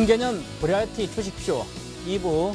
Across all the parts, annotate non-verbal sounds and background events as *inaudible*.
신개념 브리알티 주식쇼 2부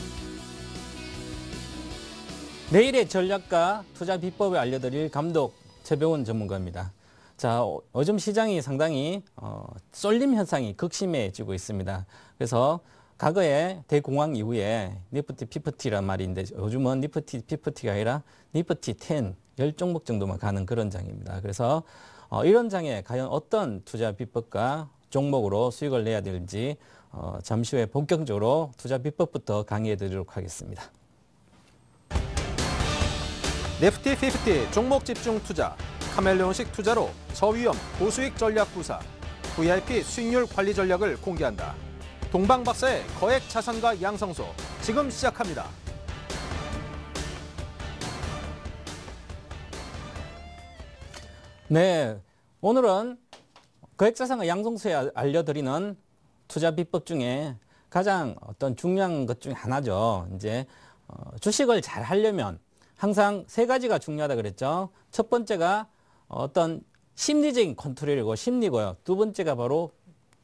내일의 전략과 투자 비법을 알려드릴 감독 최병훈 전문가입니다. 자, 어, 요즘 시장이 상당히 어, 쏠림 현상이 극심해지고 있습니다. 그래서 과거에 대공황 이후에 니프티 피프티란 말인데 요즘은 니프티 피프티가 아니라 니프티 10, 10종목 정도만 가는 그런 장입니다. 그래서 어, 이런 장에 과연 어떤 투자 비법과 종목으로 수익을 내야 될지 어, 잠시 후에 본격적으로 투자 비법부터 강의해 드리도록 하겠습니다. 네프티 50 종목 집중 투자, 카멜레온식 투자로 저위험 고수익 전략 구사, VIP 수익률 관리 전략을 공개한다. 동방박사의 거액 자산과 양성소 지금 시작합니다. 네, 오늘은 거액자산과 양성소에 알려드리는 투자 비법 중에 가장 어떤 중요한 것 중에 하나죠. 이제 어, 주식을 잘 하려면 항상 세 가지가 중요하다 그랬죠. 첫 번째가 어떤 심리적인 컨트롤이고 심리고요. 두 번째가 바로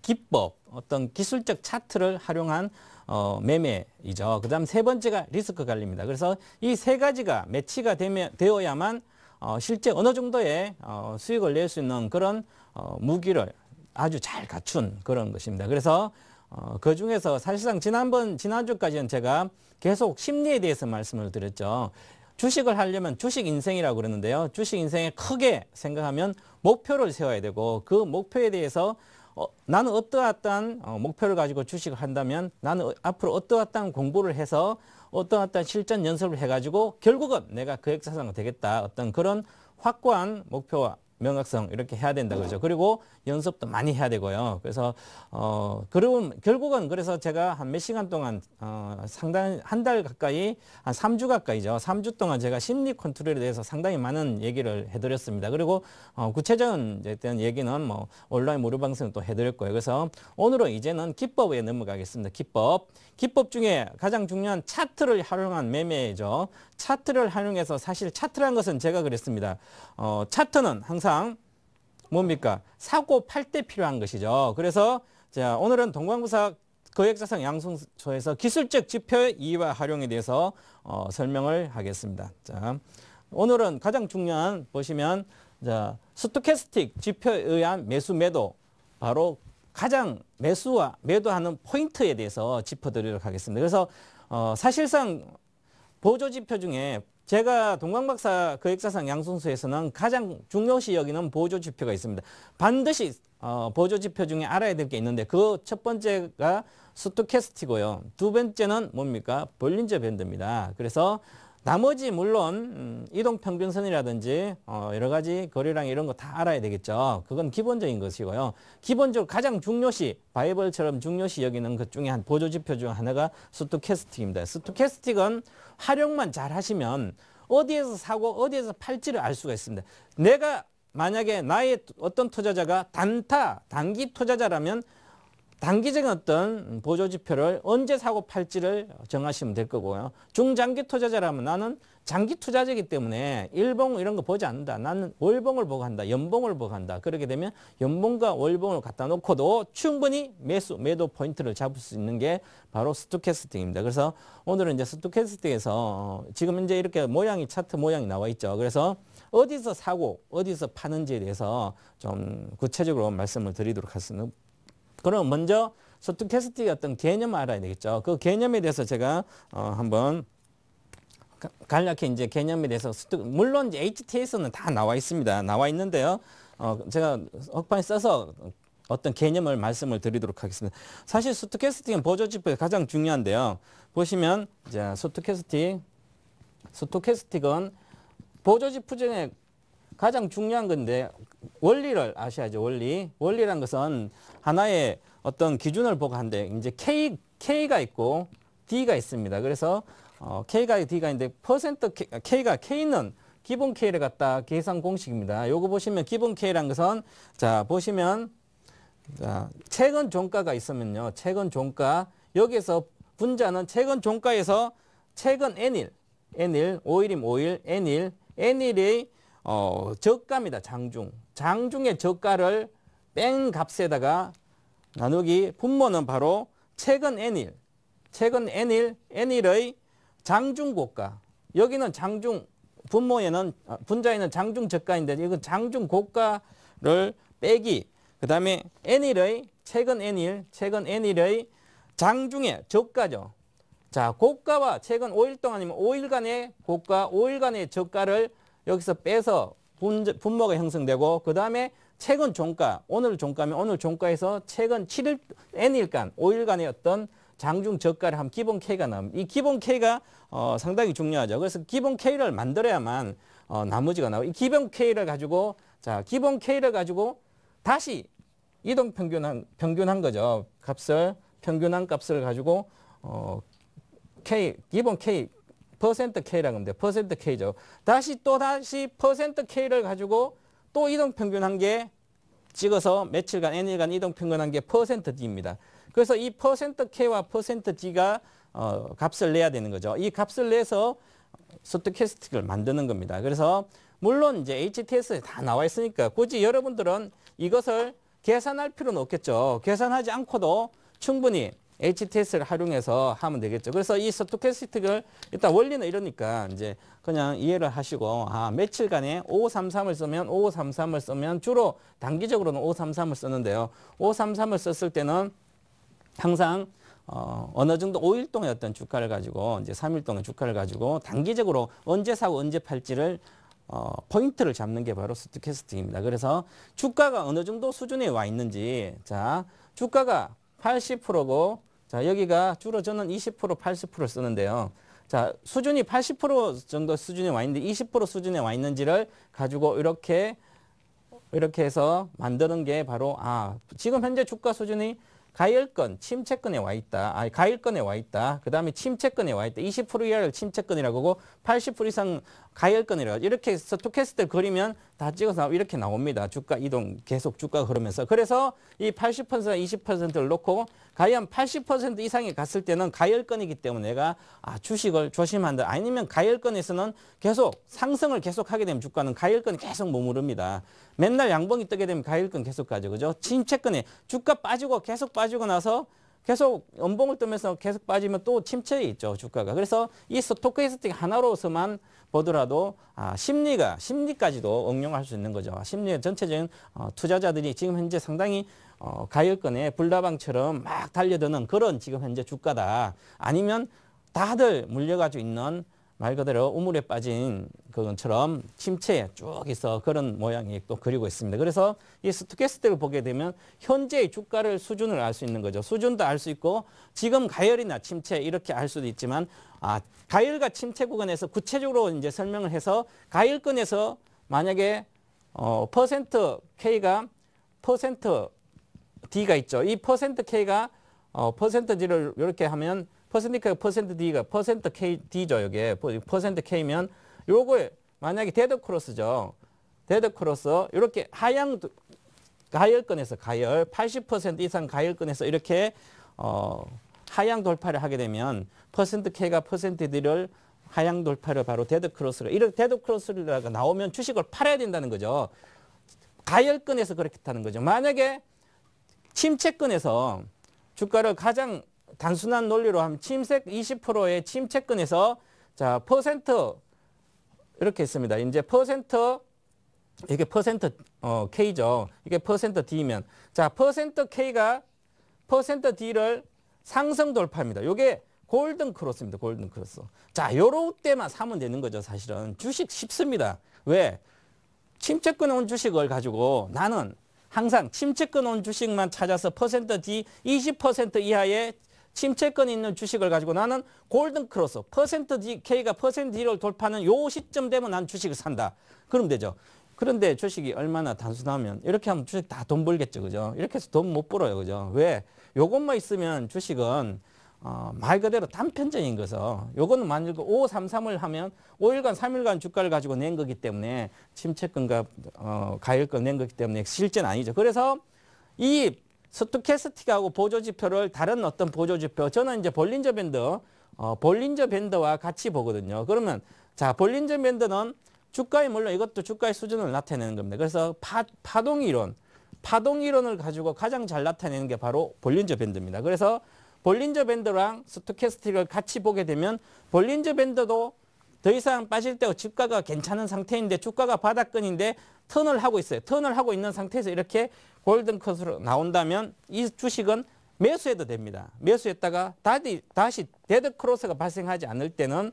기법, 어떤 기술적 차트를 활용한 어, 매매이죠. 그 다음 세 번째가 리스크 관리입니다. 그래서 이 세 가지가 매치가 되면, 되어야만 어, 실제 어느 정도의 어, 수익을 낼 수 있는 그런 어, 무기를 아주 잘 갖춘 그런 것입니다. 그래서 어, 그 중에서 사실상 지난번 지난주까지는 제가 계속 심리에 대해서 말씀을 드렸죠. 주식을 하려면 주식 인생이라고 그러는데요. 주식 인생에 크게 생각하면 목표를 세워야 되고 그 목표에 대해서 어, 나는 어떠한 어, 목표를 가지고 주식을 한다면 나는 앞으로 어떠한 공부를 해서 어떠한 실전 연습을 해가지고 결국은 내가 그획사상 되겠다 어떤 그런 확고한 목표와 명확성 이렇게 해야 된다 그러죠. 그리고 연습도 많이 해야 되고요. 그래서 어 그럼 결국은 그래서 제가 한 몇 시간 동안 어 상당 한달 가까이 한 3주 가까이죠. 3주 동안 제가 심리 컨트롤에 대해서 상당히 많은 얘기를 해 드렸습니다. 그리고 어 구체적인 이제 대한 얘기는 뭐 온라인 무료 방송을또해 드렸고요. 그래서 오늘은 이제는 기법에 넘어가겠습니다. 기법. 기법 중에 가장 중요한 차트를 활용한 매매죠. 차트를 활용해서 사실 차트란 것은 제가 그랬습니다. 어, 차트는 항상 뭡니까? 사고 팔 때 필요한 것이죠. 그래서 자, 오늘은 동광부사 거액자산 양성소에서 기술적 지표의 이와 활용에 대해서 어, 설명을 하겠습니다. 자, 오늘은 가장 중요한 보시면 자, 스토캐스틱 지표에 의한 매수 매도 바로 가장 매수와 매도하는 포인트에 대해서 짚어드리도록 하겠습니다. 그래서 어, 사실상 보조지표 중에 제가 동광박사 그역사상 양성수에서는 가장 중요시 여기는 보조지표가 있습니다. 반드시 어, 보조지표 중에 알아야 될 게 있는데 그 첫 번째가 스토캐스티고요. 두 번째는 뭡니까? 볼린저 밴드입니다. 그래서 나머지 물론 음, 이동평균선이라든지 어, 여러 가지 거리량 이런 거 다 알아야 되겠죠. 그건 기본적인 것이고요. 기본적으로 가장 중요시 바이벌처럼 중요시 여기는 것 중에 한 보조지표 중 하나가 스토캐스틱입니다. 스토캐스틱은 활용만 잘 하시면 어디에서 사고 어디에서 팔지를 알 수가 있습니다. 내가 만약에 나의 어떤 투자자가 단타 단기 투자자라면 단기적인 어떤 보조지표를 언제 사고 팔지를 정하시면 될 거고요. 중장기 투자자라면 나는 장기 투자자이기 때문에 일봉 이런 거 보지 않는다. 나는 월봉을 보고 한다. 연봉을 보고 한다. 그렇게 되면 연봉과 월봉을 갖다 놓고도 충분히 매수, 매도 포인트를 잡을 수 있는 게 바로 스토캐스팅입니다. 그래서 오늘은 이제 스토캐스팅에서 지금 이제 이렇게 모양이 차트 모양이 나와 있죠. 그래서 어디서 사고 어디서 파는지에 대해서 좀 구체적으로 말씀을 드리도록 하겠습니다. 그럼 먼저 소트캐스틱의 어떤 개념을 알아야 되겠죠. 그 개념에 대해서 제가 어, 한번 간략히 이제 개념에 대해서 물론 이제 HTS는 다 나와 있습니다. 나와 있는데요. 어, 제가 억판에 써서 어떤 개념을 말씀을 드리도록 하겠습니다. 사실 소트캐스틱은 보조 지표가 가장 중요한데요. 보시면 이제 소트캐스틱소트캐스틱은 보조 지표 중에 가장 중요한 건데 원리를 아셔야죠. 원리. 원리란 것은 하나의 어떤 기준을 보고 한데 이제 K K가 있고 D가 있습니다. 그래서 어, K가 D가 있는데 퍼센트 아, K가 K는 기본 K를 갖다 계산 공식입니다. 요거 보시면 기본 K란 것은 자 보시면 자 최근 종가가 있으면요 최근 종가 여기에서 분자는 최근 종가에서 최근 N일 N일 5일이면 5일 N일 N일의 어, 저가입니다. 장중 장중의 저가를 뺑 값에다가 나누기 분모는 바로 최근 N일, 최근 N일, N일의 장중 고가. 여기는 장중 분모에는 어, 분자에는 장중 저가인데 이건 장중 고가를 빼기. 그다음에 N일의 최근 N일, 최근 N일의 장중에 저가죠. 자, 고가와 최근 5일 동안 아면 5일간의 고가, 5일간의 저가를 여기서 빼서 분모가 형성되고 그 다음에 최근 종가, 오늘 종가면 오늘 종가에서 최근 7일, N일간, 5일간의 어떤 장중 저가를 하 기본 K가 나옵니다. 이 기본 K가 어, 상당히 중요하죠. 그래서 기본 K를 만들어야만 어, 나머지가 나오고 이 기본 K를 가지고 자 기본 K를 가지고 다시 이동 평균한 평균한 거죠. 값을 평균한 값을 가지고 어, K 기본 K 퍼센트 K라고 합니다. 퍼센트 K죠. 다시 또 다시 퍼센트 K를 가지고 또 이동평균 한계 찍어서 며칠간 N일간 이동평균 한계 퍼센트 D입니다. 그래서 이 퍼센트 K와 퍼센트 D가 어, 값을 내야 되는 거죠. 이 값을 내서 스토캐스틱을 만드는 겁니다. 그래서 물론 이제 HTS에 다 나와 있으니까 굳이 여러분들은 이것을 계산할 필요는 없겠죠. 계산하지 않고도 충분히 HTS를 활용해서 하면 되겠죠. 그래서 이 스토캐스틱을 일단 원리는 이러니까 이제 그냥 이해를 하시고 아, 며칠간에 5 3 3을 쓰면 5 3 3을 쓰면 주로 단기적으로는 5 3 3을 쓰는데요. 5533을 썼을 때는 항상 어, 어느 정도 5일 동의 어떤 주가를 가지고 이제 3일 동의 주가를 가지고 단기적으로 언제 사고 언제 팔지를 어, 포인트를 잡는 게 바로 스토캐스틱입니다. 그래서 주가가 어느 정도 수준에 와 있는지 자 주가가 80%고 자, 여기가 주로 저는 20% 80% 쓰는데요. 자, 수준이 80% 정도 수준에 와 있는데 20% 수준에 와 있는지를 가지고 이렇게 이렇게 해서 만드는 게 바로 아, 지금 현재 주가 수준이 가열권, 침체권에 와 있다. 아, 가열권에 와 있다. 그 다음에 침체권에 와 있다. 20% 이하를 침체권이라고 하고 80% 이상 가열권이라고 이렇게 스토캐스트 그리면 다 찍어서 이렇게 나옵니다. 주가 이동 계속 주가 흐르면서 그래서 이80% 20%를 놓고 가연80% 이상이 갔을 때는 가열권이기 때문에 내가 아, 주식을 조심한다. 아니면 가열권에서는 계속 상승을 계속하게 되면 주가는 가열권이 계속 머무릅니다. 맨날 양봉이 뜨게 되면 가열권 계속 가죠. 그죠? 침체권에 주가 빠지고 계속 빠지고 나서 계속 연봉을 뜨면서 계속 빠지면 또 침체에 있죠 주가가 그래서 이 스토캐스틱 크 하나로서만 보더라도 아, 심리가 심리까지도 응용할 수 있는 거죠 심리의 전체적인 어, 투자자들이 지금 현재 상당히 어, 가열권에 불나방처럼 막 달려드는 그런 지금 현재 주가다 아니면 다들 물려가지고 있는 말 그대로 우물에 빠진 그것처럼 침체에 쭉 있어 그런 모양이 또 그리고 있습니다. 그래서 이 스토캐스틱을 보게 되면 현재의 주가를 수준을 알 수 있는 거죠. 수준도 알 수 있고 지금 가열이나 침체 이렇게 알 수도 있지만 아 가열과 침체 구간에서 구체적으로 이제 설명을 해서 가열권에서 만약에 어 퍼센트 K가 퍼센트 D가 있죠. 이 퍼센트 K가 어 퍼센트지를 이렇게 하면 퍼센트니까 퍼센트 D가 퍼센트 K D죠 여기에 퍼센트 K면 요거에 만약에 데드 크로스죠. 데드 크로스 이렇게 하향 가열권에서 가열 80% 이상 가열권에서 이렇게 어 하향 돌파를 하게 되면 퍼센트 K가 퍼센트 D를 하향 돌파를 바로 데드 크로스로 이렇게 데드 크로스가 나오면 주식을 팔아야 된다는 거죠. 가열권에서 그렇게 타는 거죠. 만약에 침체권에서 주가를 가장 단순한 논리로 하면 침색 20%의 침체권에서 자 퍼센트 이렇게 했습니다 이제 퍼센트 이게 퍼센트 어, K죠. 이게 퍼센트 D면 자 퍼센트 K가 퍼센트 D를 상승 돌파입니다. 요게 골든 크로스입니다. 골든 크로스. 자, 요럴 때만 사면 되는 거죠, 사실은. 주식 쉽습니다. 왜? 침체권 온 주식을 가지고 나는 항상 침체권 온 주식만 찾아서 퍼센트 D 20% 이하의 침체권이 있는 주식을 가지고 나는 골든 크로스 퍼센트지 K가 퍼센트 1을 돌파하는 요 시점 되면 난 주식을 산다. 그럼 되죠. 그런데 주식이 얼마나 단순하면 이렇게 하면 주식 다 돈 벌겠죠. 그죠? 이렇게 해서 돈 못 벌어요. 그죠? 왜? 요것만 있으면 주식은 어, 말 그대로 단편적인 거죠 요거는 만일 533을 하면 5일간 3일간 주가를 가지고 낸 거기 때문에 침체권과 어, 가열권 낸 거기 때문에 실제는 아니죠. 그래서 이 스투캐스틱하고 보조지표를 다른 어떤 보조지표 저는 이제 볼린저 밴드 어, 볼린저 밴드와 같이 보거든요. 그러면 자 볼린저 밴드는 주가의 물론 이것도 주가의 수준을 나타내는 겁니다. 그래서 파, 파동 이론 파동 이론을 가지고 가장 잘 나타내는 게 바로 볼린저 밴드입니다. 그래서 볼린저 밴드랑 스토캐스틱을 같이 보게 되면 볼린저 밴드도 더 이상 빠질 때고 집가가 괜찮은 상태인데 주가가 바닥근인데 턴을 하고 있어요. 턴을 하고 있는 상태에서 이렇게 골든컷으로 나온다면 이 주식은 매수해도 됩니다. 매수했다가 다시, 다시 데드크로스가 발생하지 않을 때는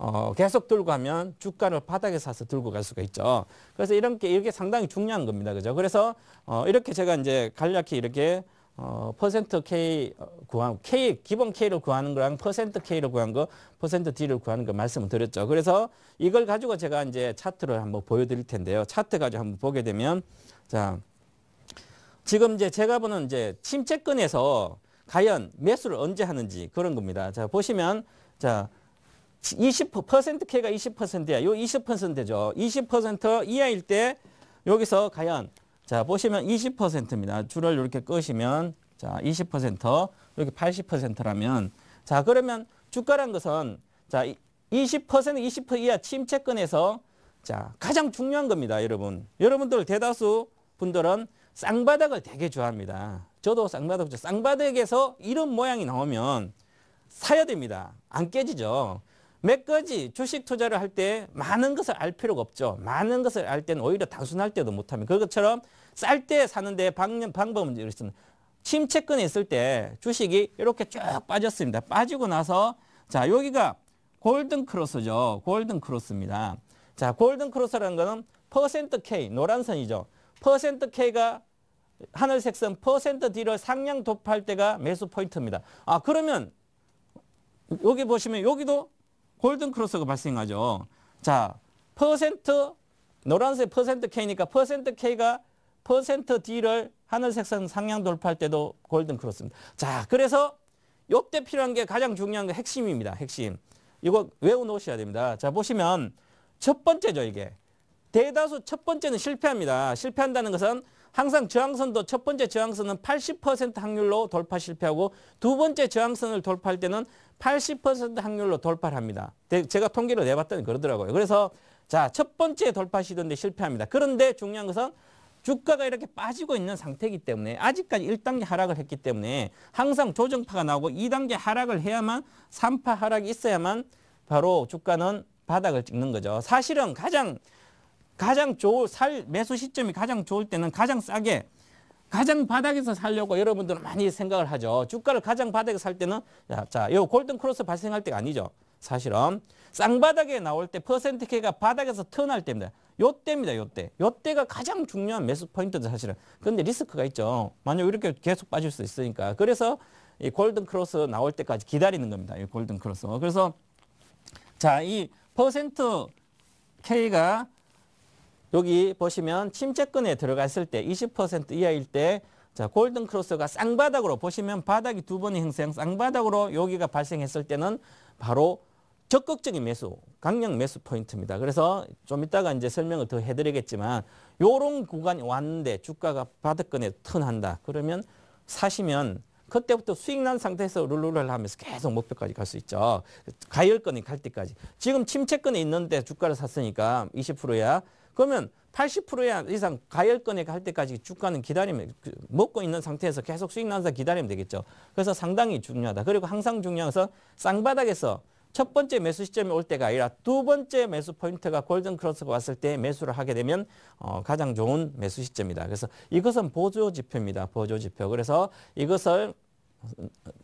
어, 계속 들고 가면 주가를 바닥에 사서 들고 갈 수가 있죠. 그래서 이런 게 이게 상당히 중요한 겁니다. 그죠? 그래서 어, 이렇게 제가 이제 간략히 이렇게 어, 퍼센트 K 어, 구한 K 기본 K를 구하는 거랑 퍼센트 K를 구한 거, 퍼센트 D를 구하는 거 말씀을 드렸죠. 그래서 이걸 가지고 제가 이제 차트를 한번 보여드릴 텐데요. 차트 가지고 한번 보게 되면 자 지금 이제 제가 보는 이제 침체권에서 과연 매수를 언제 하는지 그런 겁니다. 자 보시면 자 20% K가 20%야. 요 20%죠. 20% 이하일 때 여기서 과연 자, 보시면 20%입니다. 줄을 이렇게 끄시면 자, 20% 이렇게 80%라면 자, 그러면 주가란 것은 자, 20% 20% 이하 침체권에서 자, 가장 중요한 겁니다, 여러분. 여러분들 대다수 분들은 쌍바닥을 되게 좋아합니다. 저도 쌍바닥 쌍바닥에서 이런 모양이 나오면 사야 됩니다. 안 깨지죠. 몇 가지 주식 투자를 할 때 많은 것을 알 필요가 없죠. 많은 것을 알 때는 오히려 단순할 때도 못하면 그것처럼 쌀때 사는데 방법은 이렇습니다. 침체권에 있을 때 주식이 이렇게 쭉 빠졌습니다. 빠지고 나서 자 여기가 골든 크로스죠. 골든 크로스입니다. 자 골든 크로스라는 거는 퍼센트 K 노란 선이죠. 퍼센트 K가 하늘색 선 퍼센트 D를 상향 도파할 때가 매수 포인트입니다. 아 그러면 여기 보시면 여기도 골든 크로스가 발생하죠. 자 퍼센트 노란색 퍼센트 K니까 퍼센트 K가 퍼센트 D를 하늘색상 상향 돌파할 때도 골든 크로스입니다. 자, 그래서 요 때 필요한 게 가장 중요한 게 핵심입니다. 핵심. 이거 외워 놓으셔야 됩니다. 자, 보시면 첫 번째죠, 이게. 대다수 첫 번째는 실패합니다. 실패한다는 것은 항상 저항선도 첫 번째 저항선은 80% 확률로 돌파 실패하고 두 번째 저항선을 돌파할 때는 80% 확률로 돌파를 합니다. 제가 통계를 내봤더니 그러더라고요. 그래서 자, 첫 번째 돌파 시도인데 실패합니다. 그런데 중요한 것은 주가가 이렇게 빠지고 있는 상태이기 때문에 아직까지 1단계 하락을 했기 때문에 항상 조정파가 나오고 2단계 하락을 해야만 3파 하락이 있어야만 바로 주가는 바닥을 찍는 거죠. 사실은 가장 가장 좋을 살 매수 시점이 가장 좋을 때는 가장 싸게 가장 바닥에서 살려고 여러분들은 많이 생각을 하죠. 주가를 가장 바닥에 살 때는 자, 자, 요 골든 크로스 발생할 때가 아니죠. 사실은 쌍바닥에 나올 때 퍼센트케가 바닥에서 턴할 때입니다. 요때입니다. 요때. 요때가 가장 중요한 매수 포인트죠. 사실은. 그런데 리스크가 있죠. 만약 이렇게 계속 빠질 수 있으니까. 그래서 이 골든 크로스 나올 때까지 기다리는 겁니다. 이 골든 크로스. 그래서 자, 이 퍼센트 K가 여기 보시면 침체권에 들어갔을 때 20% 이하일 때 자, 골든 크로스가 쌍바닥으로 보시면 바닥이 두 번의 형성 쌍바닥으로 여기가 발생했을 때는 바로 적극적인 매수, 강력 매수 포인트입니다. 그래서 좀 이따가 이제 설명을 더 해드리겠지만 요런 구간이 왔는데 주가가 바닥권에 턴한다. 그러면 사시면 그때부터 수익 난 상태에서 룰루랄 하면서 계속 목표까지 갈 수 있죠. 가열권이 갈 때까지. 지금 침체권에 있는데 주가를 샀으니까 20%야. 그러면 80%야 이상 가열권에 갈 때까지 주가는 기다리면 그 먹고 있는 상태에서 계속 수익 난사 기다리면 되겠죠. 그래서 상당히 중요하다. 그리고 항상 중요해서 쌍바닥에서 첫 번째 매수 시점이 올 때가 아니라 두 번째 매수 포인트가 골든 크로스가 왔을 때 매수를 하게 되면 어, 가장 좋은 매수 시점이다. 그래서 이것은 보조 지표입니다. 보조 지표. 그래서 이것을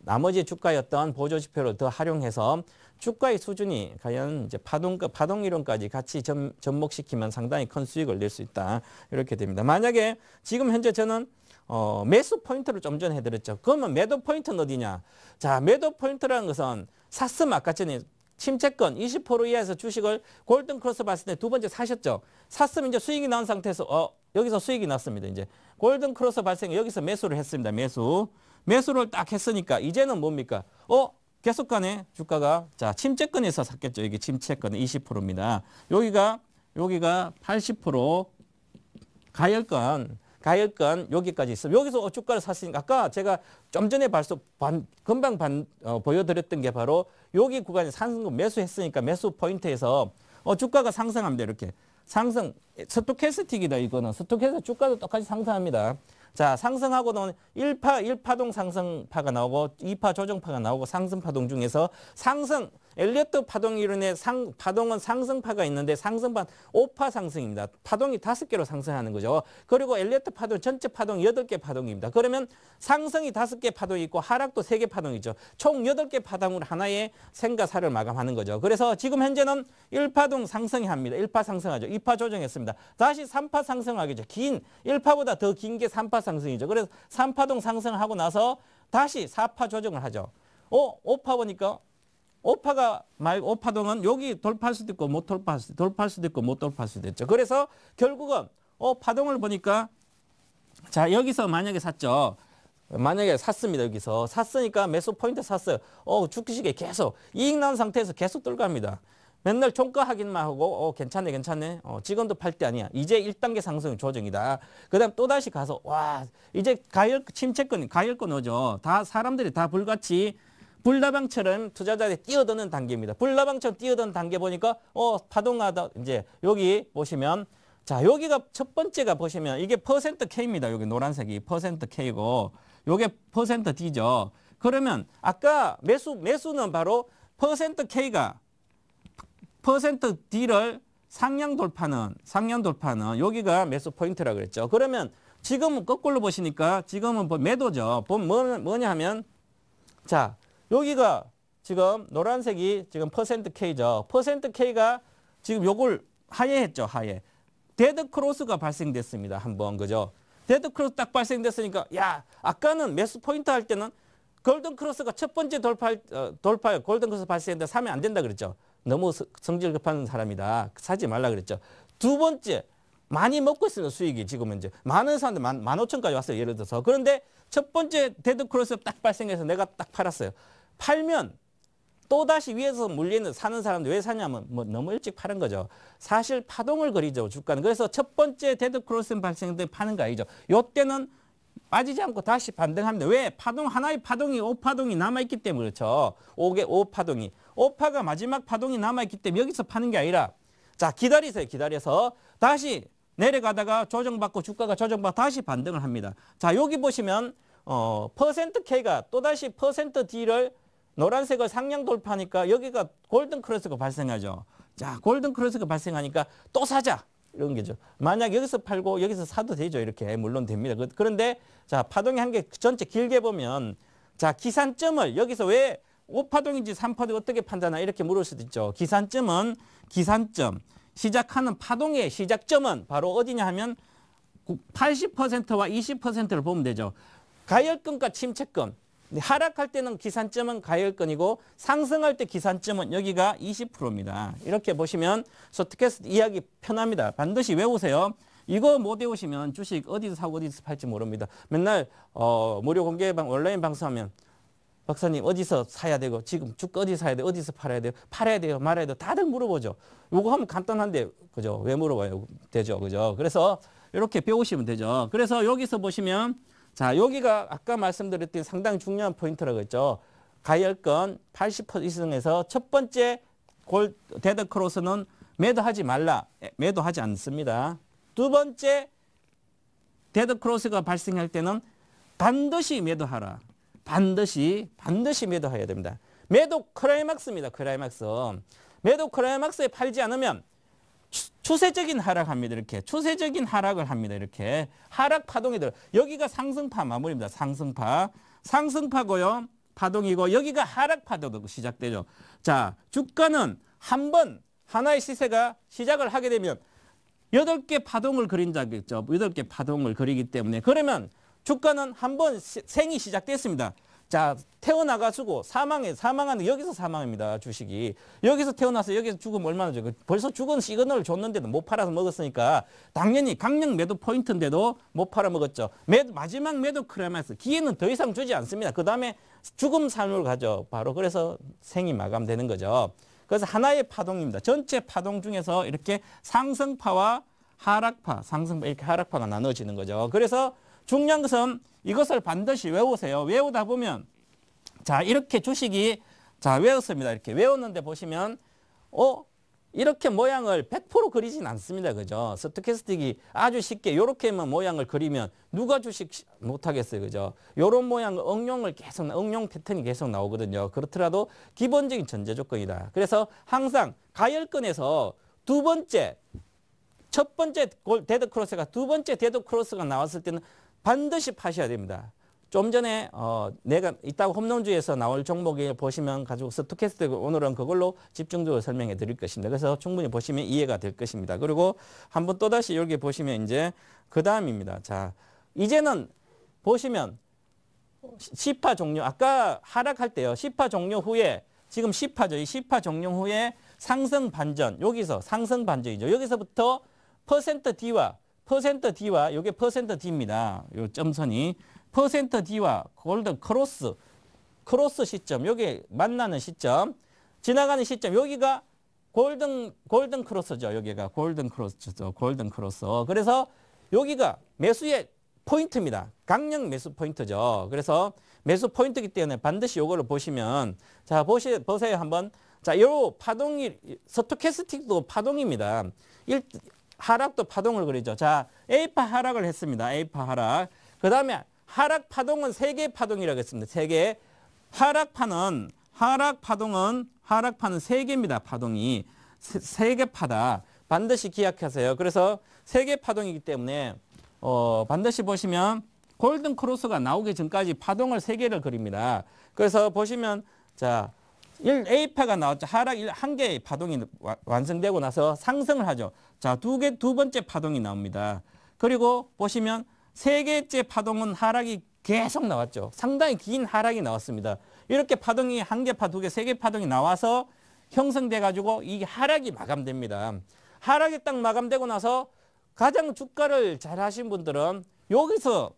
나머지 주가였던 보조 지표를 더 활용해서 주가의 수준이 과연 이제 파동 파동 이론까지 같이 점, 접목시키면 상당히 큰 수익을 낼 수 있다 이렇게 됩니다. 만약에 지금 현재 저는 어, 매수 포인트를 좀 전에 해드렸죠. 그러면 매도 포인트는 어디냐? 자, 매도 포인트라는 것은 샀음 아까 전에 침체권 20% 이하에서 주식을 골든 크로스 봤을 때두 번째 사셨죠. 샀으면 이제 수익이 나온 상태에서 어 여기서 수익이 났습니다. 이제 골든 크로스 발생 여기서 매수를 했습니다. 매수. 매수를 딱 했으니까 이제는 뭡니까? 어? 계속 간에 주가가 자 침체권에서 샀겠죠. 여기 침체권 20%입니다. 여기가 여기가 80% 가열권 가격은 여기까지 있어. 여기서 주가를 샀으니까 아까 제가 좀 전에 발써 반, 금방 반, 어, 보여드렸던 게 바로 여기 구간에 상승 매수했으니까 매수 포인트에서 어, 주가가 상승합니다. 이렇게. 상승, 스토캐스틱이다 이거는. 스토캐스틱 주가도 똑같이 상승합니다. 자, 상승하고는 1파, 1파동 상승파가 나오고 2파 조정파가 나오고 상승파동 중에서 상승, 엘리어트 파동 이론의 상, 파동은 상승파가 있는데 상승파 5파 상승입니다. 파동이 5 개로 상승하는 거죠. 그리고 엘리어트 파동 전체 파동 8개 파동입니다. 그러면 상승이 5개 파동이 있고 하락도 3개 파동이죠. 총8개 파동으로 하나의 생가사를 마감하는 거죠. 그래서 지금 현재는 1파동 상승이 합니다. 1파 상승하죠. 2파 조정했습니다. 다시 3파 상승하겠죠. 긴 1파보다 더 긴 게 3파 상승이죠. 그래서 3파동 상승하고 나서 다시 4파 조정을 하죠. 어, 5파 보니까 오파가 말 오파동은 여기 돌파할 수도 있고 못 돌파할 수도 돌파할 수도 있고 못 돌파할 수도 있죠. 그래서 결국은 오파동을 보니까 자 여기서 만약에 샀죠. 만약에 샀습니다 여기서 샀으니까 매수 포인트 샀어요. 어 주식에 계속 이익 난 상태에서 계속 들어갑니다. 맨날 종가 확인만 하고 어 괜찮네 괜찮네 어 지금도 팔 때 아니야 이제 1단계 상승 조정이다 그다음 또 다시 가서 와 이제 가열 침체권 가열권 오죠 다 사람들이 다 불같이 불나방처럼 투자자들이 뛰어드는 단계입니다. 불나방처럼 뛰어드는 단계 보니까 어 파동하다 이제 여기 보시면 자 여기가 첫 번째가 보시면 이게 퍼센트 K입니다. 여기 노란색이 퍼센트 K고 요게 퍼센트 D죠. 그러면 아까 매수 매수는 바로 퍼센트 K가 퍼센트 D를 상향 돌파는 상향 돌파는 여기가 매수 포인트라 그랬죠. 그러면 지금은 거꾸로 보시니까 지금은 뭐 매도죠. 뭐, 냐 하면 자 여기가 지금 노란색이 지금 퍼센트 K죠. 퍼센트 K가 지금 요걸 하예했죠. 하예. 데드 크로스가 발생됐습니다. 한번 그죠. 데드 크로스 딱 발생됐으니까 야 아까는 매수 포인트 할 때는 골든 크로스가 첫 번째 돌파 어, 돌파요. 골든 크로스 발생했는데 사면 안 된다 그랬죠. 너무 성질 급한 사람이다. 사지 말라 그랬죠. 두 번째 많이 먹고 있으면 수익이 지금은 이제 많은 사람들 만, 만 오천까지 왔어요. 예를 들어서. 그런데 첫 번째 데드 크로스 딱 발생해서 내가 딱 팔았어요. 팔면 또다시 위에서 물리는 사는 사람들 왜 사냐면 뭐 너무 일찍 파는 거죠. 사실 파동을 그리죠. 주가는. 그래서 첫 번째 데드 크로스 발생 때 파는 거 아니죠. 요때는 빠지지 않고 다시 반등합니다. 왜? 파동 하나의 파동이 오파동이 남아있기 때문에 그렇죠. 오개오파동이오파가 마지막 파동이 남아있기 때문에 여기서 파는 게 아니라 자 기다리세요. 기다려서 다시 내려가다가 조정받고 주가가 조정받고 다시 반등을 합니다. 자 여기 보시면 어 퍼센트 K가 또다시 퍼센트 D를 노란색을 상향 돌파니까 여기가 골든 크로스가 발생하죠. 자, 골든 크로스가 발생하니까 또 사자. 이런 게죠. 만약 여기서 팔고 여기서 사도 되죠. 이렇게 물론 됩니다. 그, 그런데 자, 파동이 한개 전체 길게 보면 자, 기산점을 여기서 왜 5파동인지 3파동 어떻게 판단하 이렇게 물을 수도 있죠. 기산점은 기산점 시작하는 파동의 시작점은 바로 어디냐 하면 80%와 20%를 보면 되죠. 가열금과 침체금 네, 하락할 때는 기산점은 가열권이고 상승할 때 기산점은 여기가 20%입니다. 이렇게 보시면 쇼트캐스 이야기 편합니다. 반드시 외우세요. 이거 못 외우시면 주식 어디서 사고 어디서 팔지 모릅니다. 맨날 어, 무료 공개 방 온라인 방송하면 박사님 어디서 사야 되고 지금 주가 어디 사야 돼 어디서 팔아야 돼요 팔아야 돼요 말아야 돼요 다들 물어보죠. 요거 하면 간단한데 그죠 왜 물어봐요 되죠 그죠 그래서 이렇게 배우시면 되죠. 그래서 여기서 보시면 자, 여기가 아까 말씀드렸던 상당히 중요한 포인트라고 했죠. 가열권 80% 이상에서 첫 번째 골 데드 크로스는 매도하지 말라. 예, 매도하지 않습니다. 두 번째 데드 크로스가 발생할 때는 반드시 매도하라. 반드시 반드시 매도해야 됩니다. 매도 크라이막스입니다. 크라이막스. 매도 크라이막스에 팔지 않으면 추세적인 하락합니다. 이렇게 추세적인 하락을 합니다. 이렇게 하락 파동이 들어 여기가 상승파 마무리입니다. 상승파 상승파고요. 파동이고 여기가 하락 파동으로 시작되죠. 자 주가는 한 번 하나의 시세가 시작을 하게 되면 여덟 개 파동을 그린 적이 있죠. 여덟 개 파동을 그리기 때문에 그러면 주가는 한 번 생이 시작됐습니다. 자 태어나가지고 사망해 사망하는 여기서 사망입니다 주식이 여기서 태어나서 여기서 죽으면 얼마나 죽어 그 벌써 죽은 시그널을 줬는데도 못 팔아서 먹었으니까 당연히 강력 매도 포인트인데도 못 팔아 먹었죠 매, 마지막 매도 크레마스 기회는 더 이상 주지 않습니다 그 다음에 죽음 삶을 가죠 바로 그래서 생이 마감되는 거죠 그래서 하나의 파동입니다 전체 파동 중에서 이렇게 상승파와 하락파 상승파 이렇게 하락파가 나눠지는 거죠 그래서 중요한 것은 이것을 반드시 외우세요. 외우다 보면 자 이렇게 주식이 자 외웠습니다. 이렇게 외웠는데 보시면 어 이렇게 모양을 100% 그리진 않습니다. 그죠? 스토캐스틱이 아주 쉽게 이렇게만 모양을 그리면 누가 주식 못하겠어요. 그죠? 이런 모양, 응용을 계속, 응용 패턴이 계속 나오거든요. 그렇더라도 기본적인 전제 조건이다. 그래서 항상 가열권에서 두 번째, 첫 번째 데드 크로스가 두 번째 데드 크로스가 나왔을 때는 반드시 파셔야 됩니다. 좀 전에 어 내가 이따 홈런주에서 나올 종목에 보시면 가지고 스토캐스트 오늘은 그걸로 집중적으로 설명해 드릴 것입니다. 그래서 충분히 보시면 이해가 될 것입니다. 그리고 한번 또다시 여기 보시면 이제 그 다음입니다. 자 이제는 보시면 시파 종료 아까 하락할 때요. 시파 종료 후에 지금 시파죠. 이 시파 종료 후에 상승 반전 여기서 상승 반전이죠. 여기서부터 퍼센트 D와 퍼센트 D와 이게 퍼센트 D입니다. 요 점선이 퍼센트 D와 골든 크로스 크로스 시점 여기 만나는 시점 지나가는 시점 여기가 골든 골든 크로스죠. 여기가 골든 크로스죠. 골든 크로스. 그래서 여기가 매수의 포인트입니다. 강력 매수 포인트죠. 그래서 매수 포인트이기 때문에 반드시 요거를 보시면 자 보시 보세요 한번 자 요 파동이 스토캐스틱도 파동입니다. 일 하락도 파동을 그리죠. 자, A파 하락을 했습니다. A파 하락. 그 다음에 하락 파동은 세 개 파동이라고 했습니다. 세 개. 하락파는, 하락 파동은, 하락파는 세 개입니다. 파동이. 세 개 파다. 반드시 기억하세요 그래서 세 개 파동이기 때문에, 어, 반드시 보시면 골든 크로스가 나오기 전까지 파동을 세 개를 그립니다. 그래서 보시면, 자, 1A파가 나왔죠. 하락 1, 한 개의 파동이 완성되고 나서 상승을 하죠. 자, 두 개, 두 번째 파동이 나옵니다. 그리고 보시면 세 개째 파동은 하락이 계속 나왔죠. 상당히 긴 하락이 나왔습니다. 이렇게 파동이 한 개 파, 두 개, 세 개 파동이 나와서 형성돼 가지고 이 하락이 마감됩니다. 하락이 딱 마감되고 나서 가장 주가를 잘 하신 분들은 여기서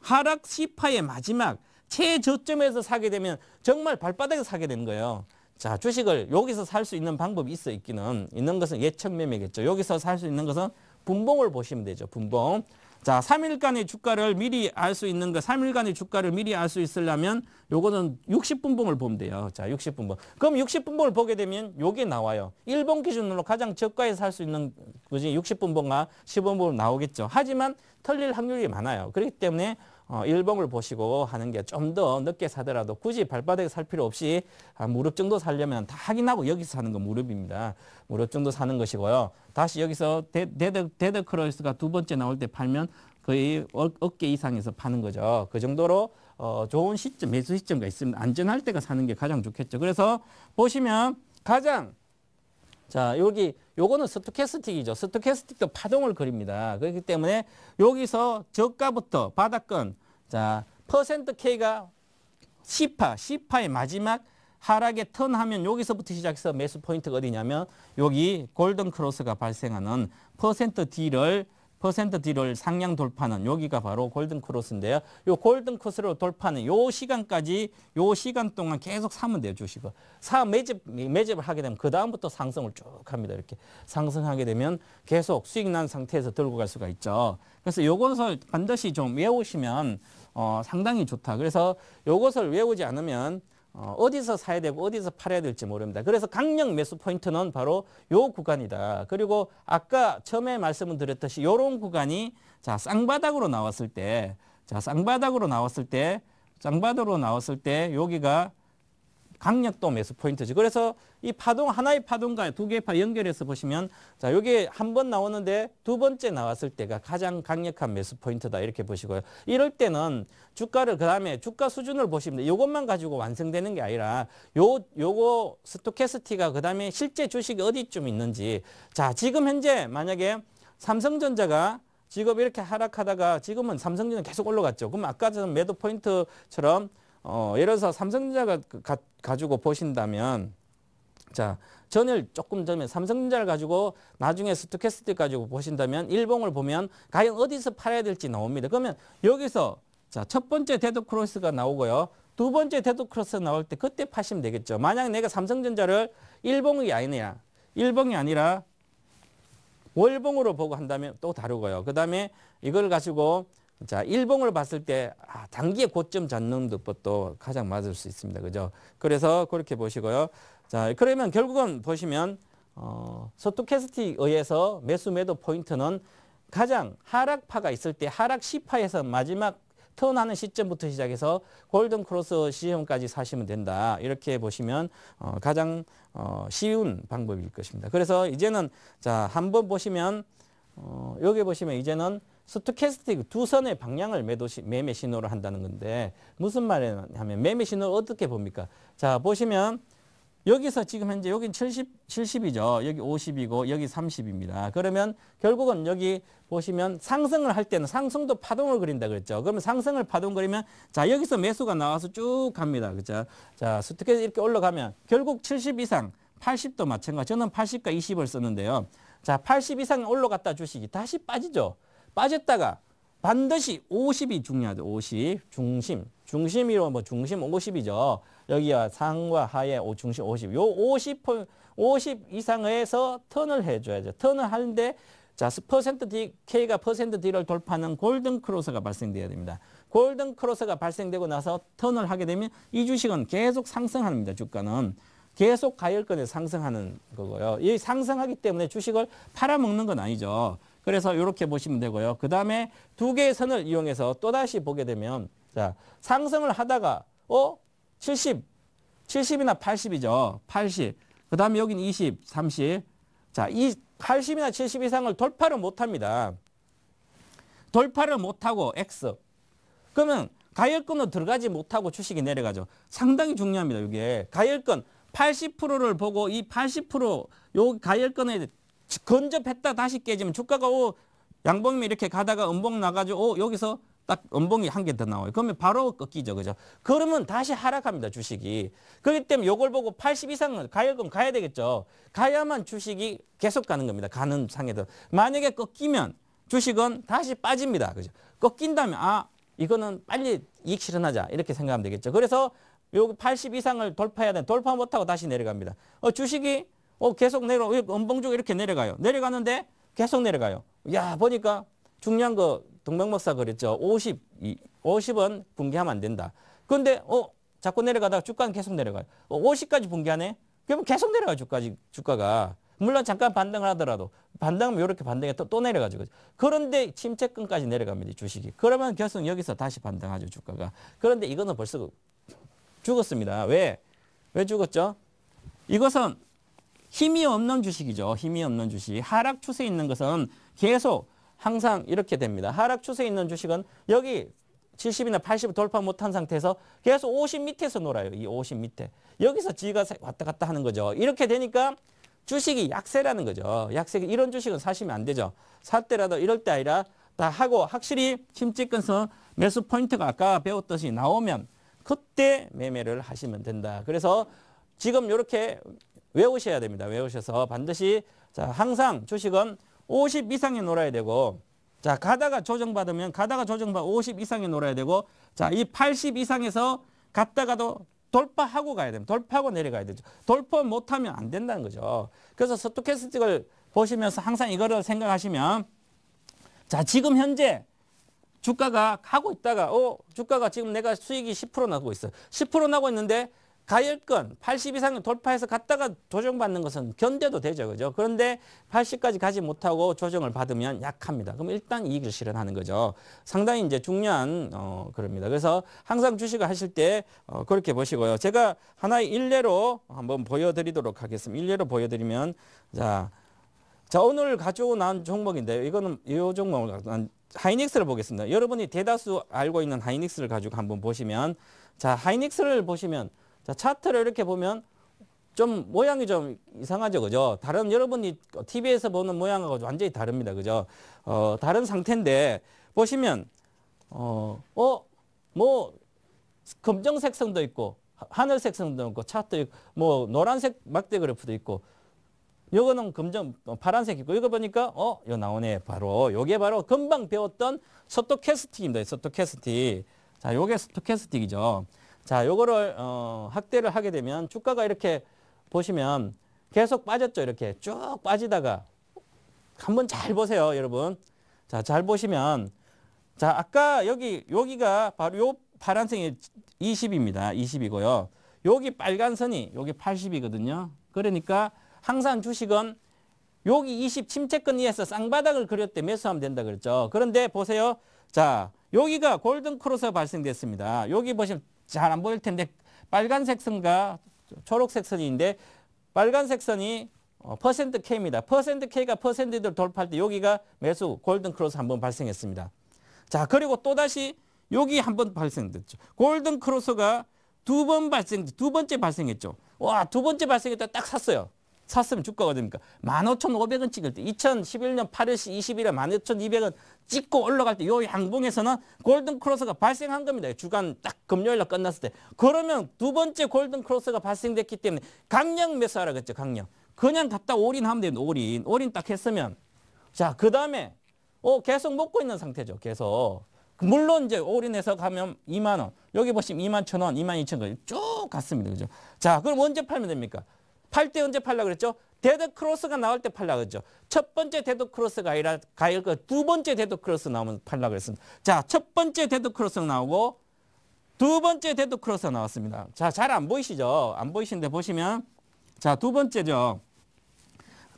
하락 시파의 마지막 최저점에서 사게 되면 정말 발바닥에서 사게 되는 거예요. 자, 주식을 여기서 살 수 있는 방법이 있어 있기는 있는 것은 예측 매매겠죠. 여기서 살 수 있는 것은 분봉을 보시면 되죠. 분봉. 자, 3일간의 주가를 미리 알 수 있는 거, 3일간의 주가를 미리 알 수 있으려면 요거는 60분봉을 보면 돼요. 자, 60분봉. 그럼 60분봉을 보게 되면 요게 나와요. 1번 기준으로 가장 저가에 살 수 있는 그지 60분봉과 1 0분봉으로 나오겠죠. 하지만 틀릴 확률이 많아요. 그렇기 때문에 어, 일봉을 보시고 하는 게 좀 더 늦게 사더라도 굳이 발바닥에 살 필요 없이 무릎 정도 살려면 다 확인하고 여기서 사는 건 무릎입니다. 무릎 정도 사는 것이고요. 다시 여기서 데, 드 데드 크로스가 두 번째 나올 때 팔면 거의 어, 어깨 이상에서 파는 거죠. 그 정도로 어, 좋은 시점, 매수 시점가 있습니다. 안전할 때가 사는 게 가장 좋겠죠. 그래서 보시면 가장 자, 여기 요거는 스토캐스틱이죠. 스토캐스틱도 파동을 그립니다. 그렇기 때문에 여기서 저가부터 바닥권 자, 퍼센트 K가 C파, C파의 마지막 하락에 턴하면 여기서부터 시작해서 매수 포인트가 어디냐면 여기 골든 크로스가 발생하는 퍼센트 D를 퍼센트 뒤를 상향 돌파는 여기가 바로 골든 크로스인데요. 요 골든 크로스로 돌파는 요 시간까지 요 시간 동안 계속 사면 돼요 주식을. 사 매집 매집을 하게 되면 그 다음부터 상승을 쭉 합니다 이렇게 상승하게 되면 계속 수익 난 상태에서 들고 갈 수가 있죠. 그래서 요것을 반드시 좀 외우시면 어, 상당히 좋다. 그래서 요것을 외우지 않으면 어, 어디서 사야 되고 어디서 팔아야 될지 모릅니다. 그래서 강력 매수 포인트는 바로 요 구간이다. 그리고 아까 처음에 말씀을 드렸듯이 요런 구간이 자 쌍바닥으로 나왔을 때, 자 쌍바닥으로 나왔을 때, 쌍바닥으로 나왔을 때 여기가 강력도 매수 포인트죠. 그래서 이 파동 하나의 파동과 두 개의 파 연결해서 보시면 자 이게 한번 나오는데 두 번째 나왔을 때가 가장 강력한 매수 포인트다 이렇게 보시고요. 이럴 때는 주가를 그 다음에 주가 수준을 보시면 요것만 가지고 완성되는 게 아니라 요 요거 스토캐스티가 그 다음에 실제 주식이 어디쯤 있는지 자 지금 현재 만약에 삼성전자가 지금 이렇게 하락하다가 지금은 삼성전자 계속 올라갔죠. 그럼 아까 전 매도 포인트처럼 어, 예를 들어서 삼성전자가 그 가, 가지고 보신다면 자 전일 조금 전에 삼성전자를 가지고 나중에 스토캐스틱 가지고 보신다면 일봉을 보면 과연 어디서 팔아야 될지 나옵니다. 그러면 여기서 자첫 번째 데드 크로스가 나오고요. 두 번째 데드 크로스 가 나올 때 그때 파시면 되겠죠. 만약 내가 삼성전자를 일봉이 아니냐 일봉이 아니라 월봉으로 보고 한다면 또 다르고요. 그 다음에 이걸 가지고 자, 일봉을 봤을 때 아, 단기의 고점 잡는 듯법도 가장 맞을 수 있습니다. 그죠? 그래서 그렇게 보시고요. 자, 그러면 결국은 보시면 어, 소토캐스티 의해서 매수 매도 포인트는 가장 하락파가 있을 때 하락 시파에서 마지막 턴하는 시점부터 시작해서 골든 크로스 시점까지 사시면 된다. 이렇게 보시면 어, 가장 어, 쉬운 방법일 것입니다. 그래서 이제는 자, 한번 보시면 어, 여기 보시면 이제는 스토캐스틱 두 선의 방향을 매도시, 매매 신호로 한다는 건데 무슨 말이냐면 매매 신호를 어떻게 봅니까? 자 보시면 여기서 지금 현재 여기 70, 70이죠. 여기 50이고 여기 30입니다. 그러면 결국은 여기 보시면 상승을 할 때는 상승도 파동을 그린다 그랬죠. 그러면 상승을 파동 그리면 자 여기서 매수가 나와서 쭉 갑니다. 그죠? 자 스토캐스 이렇게 올라가면 결국 70 이상 80도 마찬가지. 저는 80과 20을 썼는데요. 자80 이상 올라갔다 주식이 다시 빠지죠. 빠졌다가 반드시 50이 중요하죠. 50 중심 중심이로 뭐 중심 50이죠. 여기와 상과 하의 중심 50. 요 50, 50 이상에서 턴을 해줘야죠. 턴을 하는데 자, 퍼센트 D, K가 퍼센트 D를 돌파하는 골든 크로스가 발생되어야 됩니다. 골든 크로스가 발생되고 나서 턴을 하게 되면 이 주식은 계속 상승합니다. 주가는. 계속 가열권에 상승하는 거고요. 이 상승하기 때문에 주식을 팔아먹는 건 아니죠. 그래서 이렇게 보시면 되고요. 그 다음에 두 개의 선을 이용해서 또다시 보게 되면 자 상승을 하다가 어? 70, 70이나 80이죠. 80. 그 다음에 여긴 20, 30. 자, 이 80이나 70 이상을 돌파를 못합니다. 돌파를 못하고 X. 그러면 가열권으로 들어가지 못하고 주식이 내려가죠. 상당히 중요합니다. 이게 가열권 80%를 보고 이 80%요 가열권에 건접했다 다시 깨지면 주가가 오 양봉이 이렇게 가다가 음봉 나가지고 오 여기서 딱 음봉이 한 개 더 나와요. 그러면 바로 꺾이죠. 그죠? 그러면 다시 하락합니다. 주식이. 그렇기 때문에 요걸 보고 80 이상은 가야금 가야 되겠죠. 가야만 주식이 계속 가는 겁니다. 가는 상에도. 만약에 꺾이면 주식은 다시 빠집니다. 그죠? 꺾인다면 아 이거는 빨리 이익 실현하자 이렇게 생각하면 되겠죠. 그래서 요 80 이상을 돌파해야 돼. 돌파 못하고 다시 내려갑니다. 어, 주식이 어, 계속 내려, 음봉 쪽 이렇게 내려가요. 내려가는데 계속 내려가요. 야, 보니까 중요한 거 그 동명목사 그랬죠. 50, 50은 분기하면 안 된다. 근데, 어, 자꾸 내려가다가 주가는 계속 내려가요. 어, 50까지 분기하네? 그러면 계속 내려가, 주까지, 주가가. 물론 잠깐 반등을 하더라도, 반등하면 이렇게 반등해 또, 또 내려가지고. 그런데 침체권까지 내려갑니다, 주식이. 그러면 계속 여기서 다시 반등하죠, 주가가. 그런데 이거는 벌써 죽었습니다. 왜? 왜 죽었죠? 이것은 힘이 없는 주식이죠. 힘이 없는 주식. 하락 추세 에 있는 것은 계속 항상 이렇게 됩니다. 하락 추세 에 있는 주식은 여기 70이나 80을 돌파 못한 상태에서 계속 50 밑에서 놀아요. 이 50 밑에. 여기서 지가 왔다 갔다 하는 거죠. 이렇게 되니까 주식이 약세라는 거죠. 약세 이런 주식은 사시면 안 되죠. 살 때라도 이럴 때 아니라 다 하고 확실히 침찍어서 매수 포인트가 아까 배웠듯이 나오면 그때 매매를 하시면 된다. 그래서 지금 이렇게 외우셔야 됩니다. 외우셔서 반드시 자 항상 주식은 50이상에 놀아야 되고 자 가다가 조정받으면 가다가 조정받 으면50이상에 놀아야 되고 자이 80 이상에서 갔다가도 돌파하고 가야 됩니다. 돌파하고 내려가야 되죠. 돌파 못하면 안 된다는 거죠. 그래서 스토캐스틱을 보시면서 항상 이거를 생각하시면 자 지금 현재 주가가 가고 있다가 어 주가가 지금 내가 수익이 10% 나고 있어. 10% 나고 있는데 가열권 80 이상을 돌파해서 갔다가 조정받는 것은 견뎌도 되죠. 그죠? 그런데 80까지 가지 못하고 조정을 받으면 약합니다. 그럼 일단 이익을 실현하는 거죠. 상당히 이제 중요한 어 그럽니다. 그래서 항상 주식을 하실 때 어, 그렇게 보시고요. 제가 하나의 일례로 한번 보여드리도록 하겠습니다. 일례로 보여드리면 자, 자 오늘 가지고 나온 종목인데요. 이거는 이 종목을 하이닉스를 보겠습니다. 여러분이 대다수 알고 있는 하이닉스를 가지고 한번 보시면 자 하이닉스를 보시면 자, 차트를 이렇게 보면 좀 모양이 좀 이상하죠. 그죠? 다른 여러분이 TV에서 보는 모양하고 완전히 다릅니다. 그죠? 어, 다른 상태인데 보시면 어, 어, 뭐검정색상도 있고 하늘색상도 있고 차트 있고 뭐 노란색 막대 그래프도 있고 요거는 검정 어, 파란색 있고 이거 보니까 어, 요 나오네. 바로 요게 바로 금방 배웠던 스토캐스틱입니다. 스토캐스틱. 자, 요게 스토캐스틱이죠. 자, 요거를 어, 학대를 하게 되면 주가가 이렇게 보시면 계속 빠졌죠. 이렇게 쭉 빠지다가 한번 잘 보세요, 여러분. 자, 잘 보시면 자, 아까 여기 여기가 바로 요 파란색이 20입니다. 20이고요. 여기 빨간 선이 여기 80이거든요. 그러니까 항상 주식은 여기 20 침체권 위에서 쌍바닥을 그렸대 매수하면 된다 그랬죠. 그런데 보세요. 자, 여기가 골든 크로스가 발생됐습니다. 여기 보시면 잘안 보일 텐데 빨간색 선과 초록색 선인데 빨간색 선이 어, 퍼센트 K입니다. 퍼센트 K가 퍼센트를 돌파할 때 여기가 매수 골든 크로스 한번 발생했습니다. 자 그리고 또다시 여기 한번 발생됐죠. 골든 크로스가 두 번 발생, 두 번째 발생했죠. 와, 두 번째 발생했다 딱 샀어요. 샀으면 주가가 됩니까? 1 5 5 0 0원 찍을 때2 0 1 1년8월시이일에1 5 2 0 0원 찍고 올라갈 때요 양봉에서는 골든 크로스가 발생한 겁니다. 주간 딱 금요일날 끝났을 때. 그러면 두 번째 골든 크로스가 발생됐기 때문에 강령 매수하라 그랬죠. 강령. 그냥 갖다 올인하면 됩니다. 올인. 올인 딱 했으면 자, 그다음에 어 계속 먹고 있는 상태죠. 계속. 물론 이제 올인해서 가면 2만 원. 여기 보시면 2만 천 원, 2만 2천 원쭉 갔습니다. 그죠? 자, 그럼 언제 팔면 됩니까? 팔때 언제 팔라 그랬죠? 데드 크로스가 나올 때 팔라 그랬죠. 첫 번째 데드 크로스가 아니라 가열과 그 두 번째 데드 크로스 나오면 팔라 그랬습니다. 자, 첫 번째 데드 크로스 나오고 두 번째 데드 크로스 나왔습니다. 자, 잘 안 보이시죠? 안 보이시는데 보시면 자, 두 번째죠.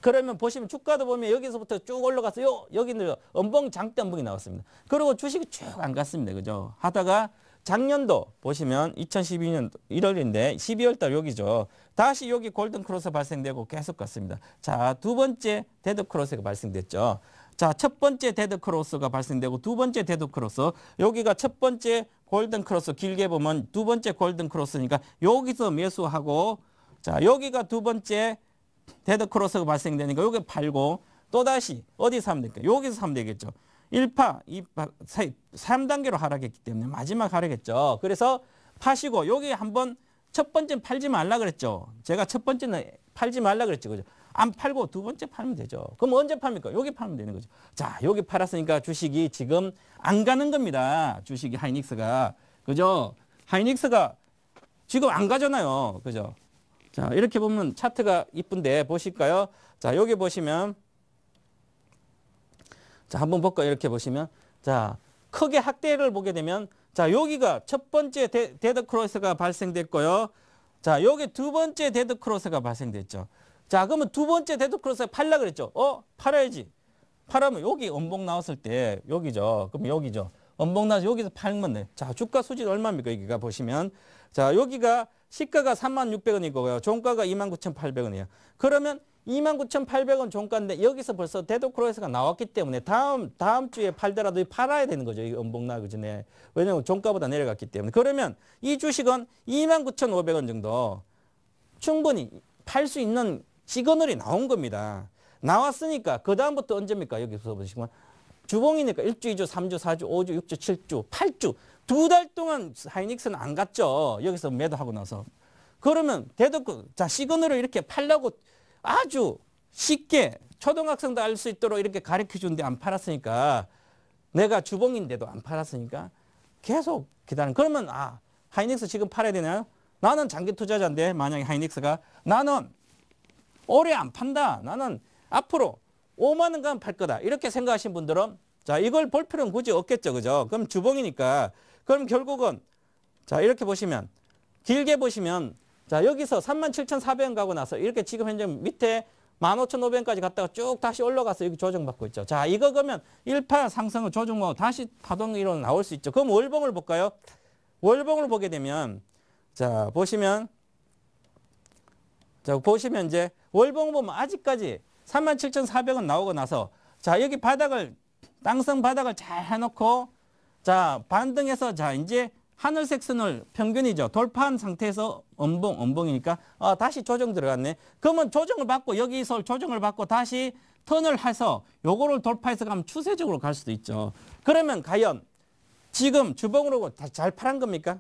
그러면 보시면 주가도 보면 여기서부터 쭉 올라가서 요 여기는 엄봉 장대 엄봉이 나왔습니다. 그리고 주식이 쭉 안 갔습니다. 그죠? 하다가 작년도 보시면 2012년 1월인데 12월 달 여기죠. 다시 여기 골든 크로스 발생되고 계속 갔습니다. 자, 두 번째 데드 크로스가 발생됐죠. 자, 첫 번째 데드 크로스가 발생되고 두 번째 데드 크로스. 여기가 첫 번째 골든 크로스 길게 보면 두 번째 골든 크로스니까 여기서 매수하고 자, 여기가 두 번째 데드 크로스가 발생되니까 여기 팔고 또다시 어디 서하면 될까요? 여기서 사면 되겠죠. 1파, 2파, 3단계로 하락했기 때문에 마지막 하락했죠. 그래서 파시고 여기 한번 첫 번째는 팔지 말라 그랬죠. 제가 첫 번째는 팔지 말라 그랬죠. 그죠? 안 팔고 두 번째 팔면 되죠. 그럼 언제 팝니까? 여기 팔면 되는 거죠. 자, 여기 팔았으니까 주식이 지금 안 가는 겁니다. 주식이 하이닉스가. 그죠? 하이닉스가 지금 안 가잖아요. 그죠? 자, 이렇게 보면 차트가 이쁜데 보실까요? 자, 여기 보시면 자, 한번 볼까요? 이렇게 보시면 자, 크게 학대를 보게 되면 자, 여기가 첫 번째 데, 데드 크로스가 발생됐고요. 자, 여기 두 번째 데드 크로스가 발생됐죠. 자, 그러면 두 번째 데드 크로스에 팔라 그랬죠. 어? 팔아야지. 팔하면 여기 음봉 나왔을 때 여기죠. 그럼 여기죠. 음봉 나서 여기서 팔면 돼. 자, 주가 수준 얼마입니까? 여기가 보시면. 자, 여기가 시가가 36,000원이고요. 종가가 29,800원이에요. 그러면 29,800원 종가인데 여기서 벌써 데도크로에서가 나왔기 때문에 다음 다음 주에 팔더라도 팔아야 되는 거죠. 이 음봉나기 그 전에. 왜냐하면 종가보다 내려갔기 때문에. 그러면 이 주식은 29,500원 정도 충분히 팔 수 있는 시그널이 나온 겁니다. 나왔으니까 그 다음부터 언제입니까? 여기서 보시면 주봉이니까 1주, 2주, 3주, 4주, 5주, 6주, 7주, 8주 두 달 동안 하이닉스는 안 갔죠. 여기서 매도하고 나서. 그러면 대도크 자 시그널을 이렇게 팔라고 아주 쉽게 초등학생도 알 수 있도록 이렇게 가르쳐 주는데 안 팔았으니까 내가 주봉인데도 안 팔았으니까 계속 기다리는 그러면 아 하이닉스 지금 팔아야 되나요? 나는 장기 투자자인데 만약에 하이닉스가 나는 오래 안 판다. 나는 앞으로 5만 원간 팔 거다. 이렇게 생각하신 분들은 자 이걸 볼 필요는 굳이 없겠죠. 그죠? 그럼 주봉이니까 그럼 결국은 자 이렇게 보시면 길게 보시면 자, 여기서 37,400원 가고 나서 이렇게 지금 현재 밑에 15,500원까지 갔다가 쭉 다시 올라가서 여기 조정받고 있죠. 자, 이거 그러면 1파 상승을 조정하고 다시 파동 이론 나올 수 있죠. 그럼 월봉을 볼까요? 월봉을 보게 되면 자, 보시면 자, 보시면 이제 월봉 보면 아직까지 37,400원 나오고 나서 자, 여기 바닥을 땅성 바닥을 잘 해놓고 자, 반등해서 자, 이제 하늘색 선을 평균이죠. 돌파한 상태에서 엉봉엉봉이니까 아, 어, 다시 조정 들어갔네. 그러면 조정을 받고 여기서 조정을 받고 다시 턴을 해서 요거를 돌파해서 가면 추세적으로 갈 수도 있죠. 그러면 과연 지금 주봉으로 뭐 잘 팔한 겁니까?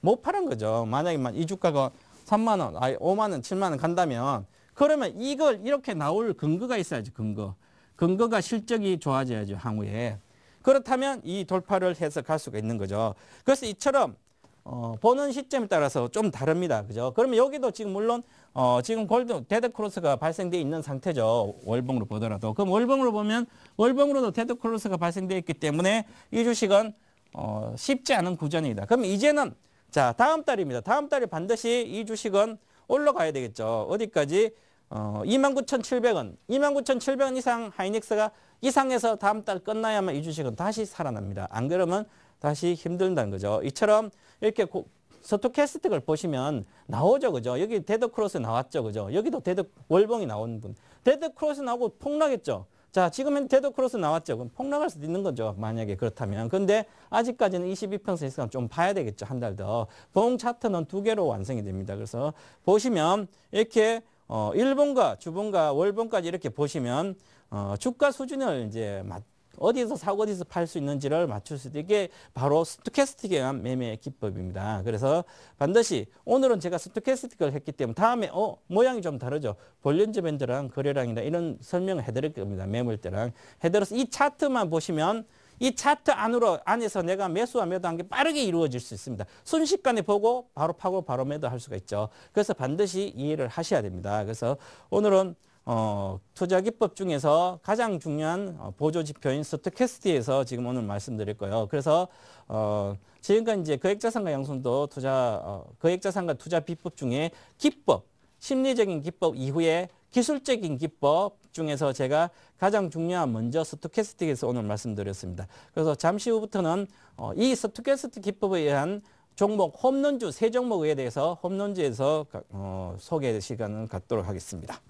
못 팔한 거죠. 만약에 이 주가가 3만 원, 아니 5만 원, 7만 원 간다면 그러면 이걸 이렇게 나올 근거가 있어야지 근거. 근거가 실적이 좋아져야죠. 향후에. 그렇다면 이 돌파를 해서 갈 수가 있는 거죠. 그래서 이처럼 어, 보는 시점에 따라서 좀 다릅니다. 그죠? 그러면 여기도 지금 물론 어, 지금 골드 데드 크로스가 발생돼 있는 상태죠. 월봉으로 보더라도. 그럼 월봉으로 보면 월봉으로도 데드 크로스가 발생돼 있기 때문에 이 주식은 어, 쉽지 않은 구전이다. 그럼 이제는 자, 다음 달입니다. 다음 달에 반드시 이 주식은 올라가야 되겠죠. 어디까지? 어, 29,700원, 29,700원 이상 하이닉스가 이상해서 다음 달 끝나야만 이 주식은 다시 살아납니다. 안 그러면 다시 힘들다는 거죠. 이처럼 이렇게 고, 서투캐스틱을 보시면 나오죠. 그죠? 여기 데드크로스 나왔죠. 그죠? 여기도 데드 월봉이 나온 분. 데드크로스 나오고 폭락했죠. 자, 지금은 데드크로스 나왔죠. 그럼 폭락할 수도 있는 거죠. 만약에 그렇다면. 근데 아직까지는 22평선 이상 좀 봐야 되겠죠. 한 달 더. 봉 차트는 두 개로 완성이 됩니다. 그래서 보시면 이렇게 어, 일본과 주본과 월봉까지 이렇게 보시면 어, 주가 수준을 이제 맞 어디서 사고 어디서 팔 수 있는지를 맞출 수있게 바로 스토캐스틱에 의한 매매 기법입니다. 그래서 반드시 오늘은 제가 스토캐스틱을 했기 때문에 다음에 어 모양이 좀 다르죠. 볼륨즈 밴드랑 거래량이나 이런 설명을 해드릴 겁니다. 매물 때랑 해드려서 이 차트만 보시면 이 차트 안으로 안에서 내가 매수와 매도한 게 빠르게 이루어질 수 있습니다. 순식간에 보고 바로 파고 바로 매도할 수가 있죠. 그래서 반드시 이해를 하셔야 됩니다. 그래서 오늘은 어, 투자 기법 중에서 가장 중요한 어, 보조 지표인 스토캐스트에서 지금 오늘 말씀드릴 거예요. 그래서 어, 지금까지 이제 거액자산과 양손도 투자 어, 거액자산과 투자 비법 중에 기법, 심리적인 기법 이후에 기술적인 기법 중에서 제가 가장 중요한 먼저 스토캐스트에서 오늘 말씀드렸습니다. 그래서 잠시 후부터는 어, 이스토캐스트 기법에 의한 종목 홈런주 세 종목에 대해서 홈런주에서 어, 소개 시간을 갖도록 하겠습니다.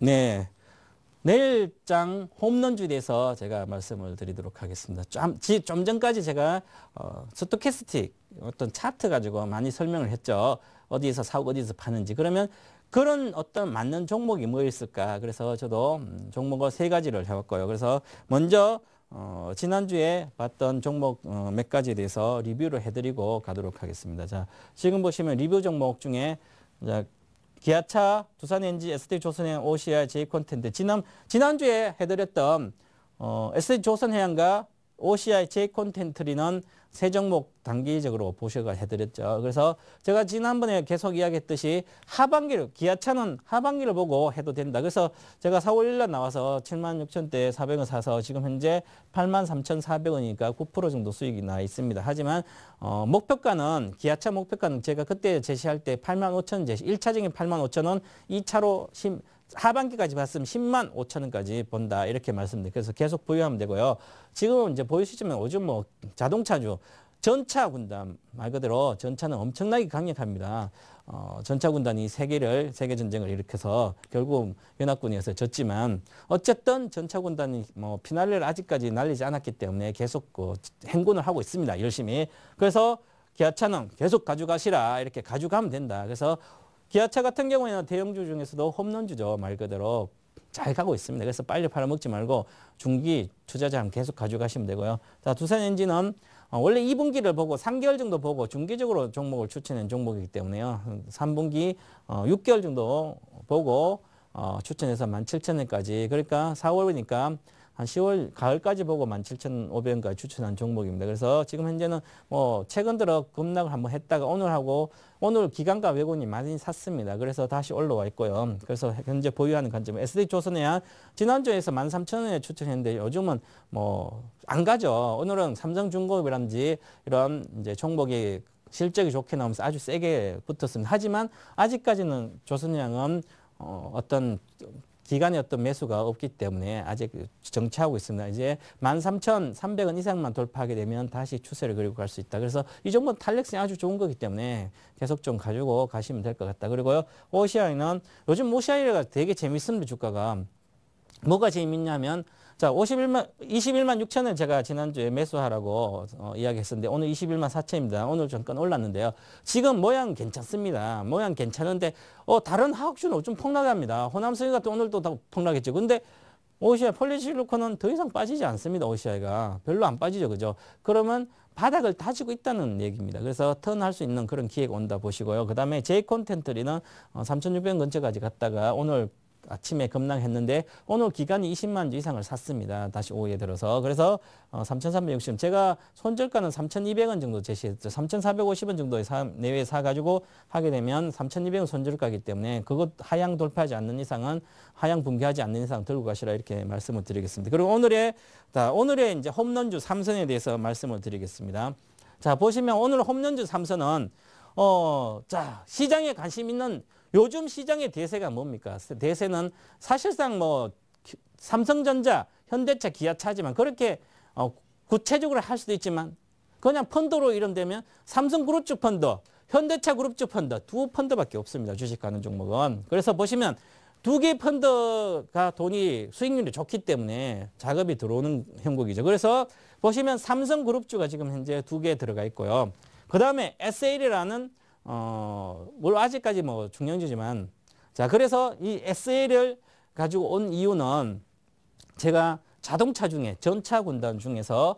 네. 내일장 홈런줄에서 제가 말씀을 드리도록 하겠습니다. 좀, 좀 전까지 제가 어, 스토캐스틱 어떤 차트 가지고 많이 설명을 했죠. 어디에서 사고 어디서 파는지. 그러면 그런 어떤 맞는 종목이 뭐 있을까. 그래서 저도 음, 종목을 세 가지를 해왔고요. 그래서 먼저 어, 지난주에 봤던 종목 어, 몇 가지에 대해서 리뷰를 해드리고 가도록 하겠습니다. 자, 지금 보시면 리뷰 종목 중에 기아차, 두산엔지, SD조선해양, OCI, J 콘텐데 지난 지난주에 해드렸던 어, SD조선해양과 OCI 제 콘텐트리는 세 종목 단기적으로 보셔가 해드렸죠. 그래서 제가 지난번에 계속 이야기했듯이 하반기를 기아차는 하반기를 보고 해도 된다. 그래서 제가 4월 1일 나와서 7만 6천대 400원 사서 지금 현재 8만 3,400원이니까 9% 정도 수익이 나 있습니다. 하지만 어, 목표가는 기아차 목표가는 제가 그때 제시할 때 8만 5천 제시 1차적인 8만 5천 원 2차로 10 하반기까지 봤으면 10만 5천 원까지 본다 이렇게 말씀드려요. 그래서 계속 보유하면 되고요. 지금 이제 보이시지만 요즘 뭐 자동차주 전차 군단 말 그대로 전차는 엄청나게 강력합니다. 어, 전차 군단이 세계를 세계 전쟁을 일으켜서 결국 연합군이어서 졌지만 어쨌든 전차 군단이 뭐 피날레를 아직까지 날리지 않았기 때문에 계속 그 행군을 하고 있습니다. 열심히. 그래서 기아차는 계속 가져가시라 이렇게 가져가면 된다. 그래서 기아차 같은 경우에는 대형주 중에서도 홈런주죠. 말 그대로. 잘 가고 있습니다. 그래서 빨리 팔아먹지 말고 중기 투자자랑 계속 가져가시면 되고요. 자, 두산 엔진은 어, 원래 2분기를 보고 3개월 정도 보고 중기적으로 종목을 추천한 종목이기 때문에요. 3분기 6개월 어, 정도 보고 어, 추천해서 17,000원까지 그러니까 4월이니까 한 10월 가을까지 보고 17,500원까지 추천한 종목입니다. 그래서 지금 현재는 뭐 최근 들어 급락을 한번 했다가 오늘 하고 오늘 기관과 외국인이 많이 샀습니다. 그래서 다시 올라와 있고요. 그래서 현재 보유하는 관점은 SD조선해양 지난주에서 13,000원에 추천했는데 요즘은 뭐 안 가죠. 오늘은 삼성중공업이란지 이런 이제 종목이 실적이 좋게 나오면서 아주 세게 붙었습니다. 하지만 아직까지는 조선양은 어, 어떤 기간의 어떤 매수가 없기 때문에 아직 정체하고 있습니다. 이제 13,300원 이상만 돌파하게 되면 다시 추세를 그리고 갈 수 있다. 그래서 이정도 탄력성이 아주 좋은 거기 때문에 계속 좀 가지고 가시면 될 것 같다. 그리고요. 오시아이는 요즘 오시아이가 되게 재밌습니다. 주가가. 뭐가 재밌냐면 자, 51만, 21만 6천을 제가 지난주에 매수하라고 어, 이야기했었는데 오늘 21만 4천입니다. 오늘 잠깐 올랐는데요. 지금 모양 괜찮습니다. 모양 괜찮은데 어, 다른 하옥주는 좀 폭락합니다. 호남성이가 또 오늘 또 폭락했죠. 근데 오시아 폴리시루커는더 이상 빠지지 않습니다. 오시아가 별로 안 빠지죠. 그죠? 그러면 바닥을 다지고 있다는 얘기입니다. 그래서 턴할 수 있는 그런 기회가 온다 보시고요. 그 다음에 제이 콘텐트리는 어, 3,600원 근처까지 갔다가 오늘 아침에 급락했는데 오늘 기간이 20만 주 이상을 샀습니다. 다시 오후에 들어서. 그래서 어, 3,360원. 제가 손절가는 3,200원 정도 제시했죠. 3,450원 정도에 사, 내외에 사가지고 하게 되면 3,200원 손절가이기 때문에 그것 하향 돌파하지 않는 이상은 하향 붕괴하지 않는 이상 들고 가시라 이렇게 말씀을 드리겠습니다. 그리고 오늘의, 자, 오늘의 이제 홈런주 3선에 대해서 말씀을 드리겠습니다. 자, 보시면 오늘 홈런주 3선은 어, 자, 시장에 관심 있는 요즘 시장의 대세가 뭡니까? 대세는 사실상 뭐 삼성전자, 현대차, 기아차지만 그렇게 어, 구체적으로 할 수도 있지만 그냥 펀드로 이름되면 삼성그룹 주 펀드, 현대차 그룹 주 펀드 두 펀드밖에 없습니다. 주식가는 종목은. 그래서 보시면 두 개의 펀드가 돈이 수익률이 좋기 때문에 작업이 들어오는 형국이죠. 그래서 보시면 삼성그룹주가 지금 현재 두 개 들어가 있고요. 그 다음에 SL이라는 어, 물 뭐 아직까지 뭐중년주지만 자, 그래서 이 SL을 가지고 온 이유는 제가 자동차 중에 전차 군단 중에서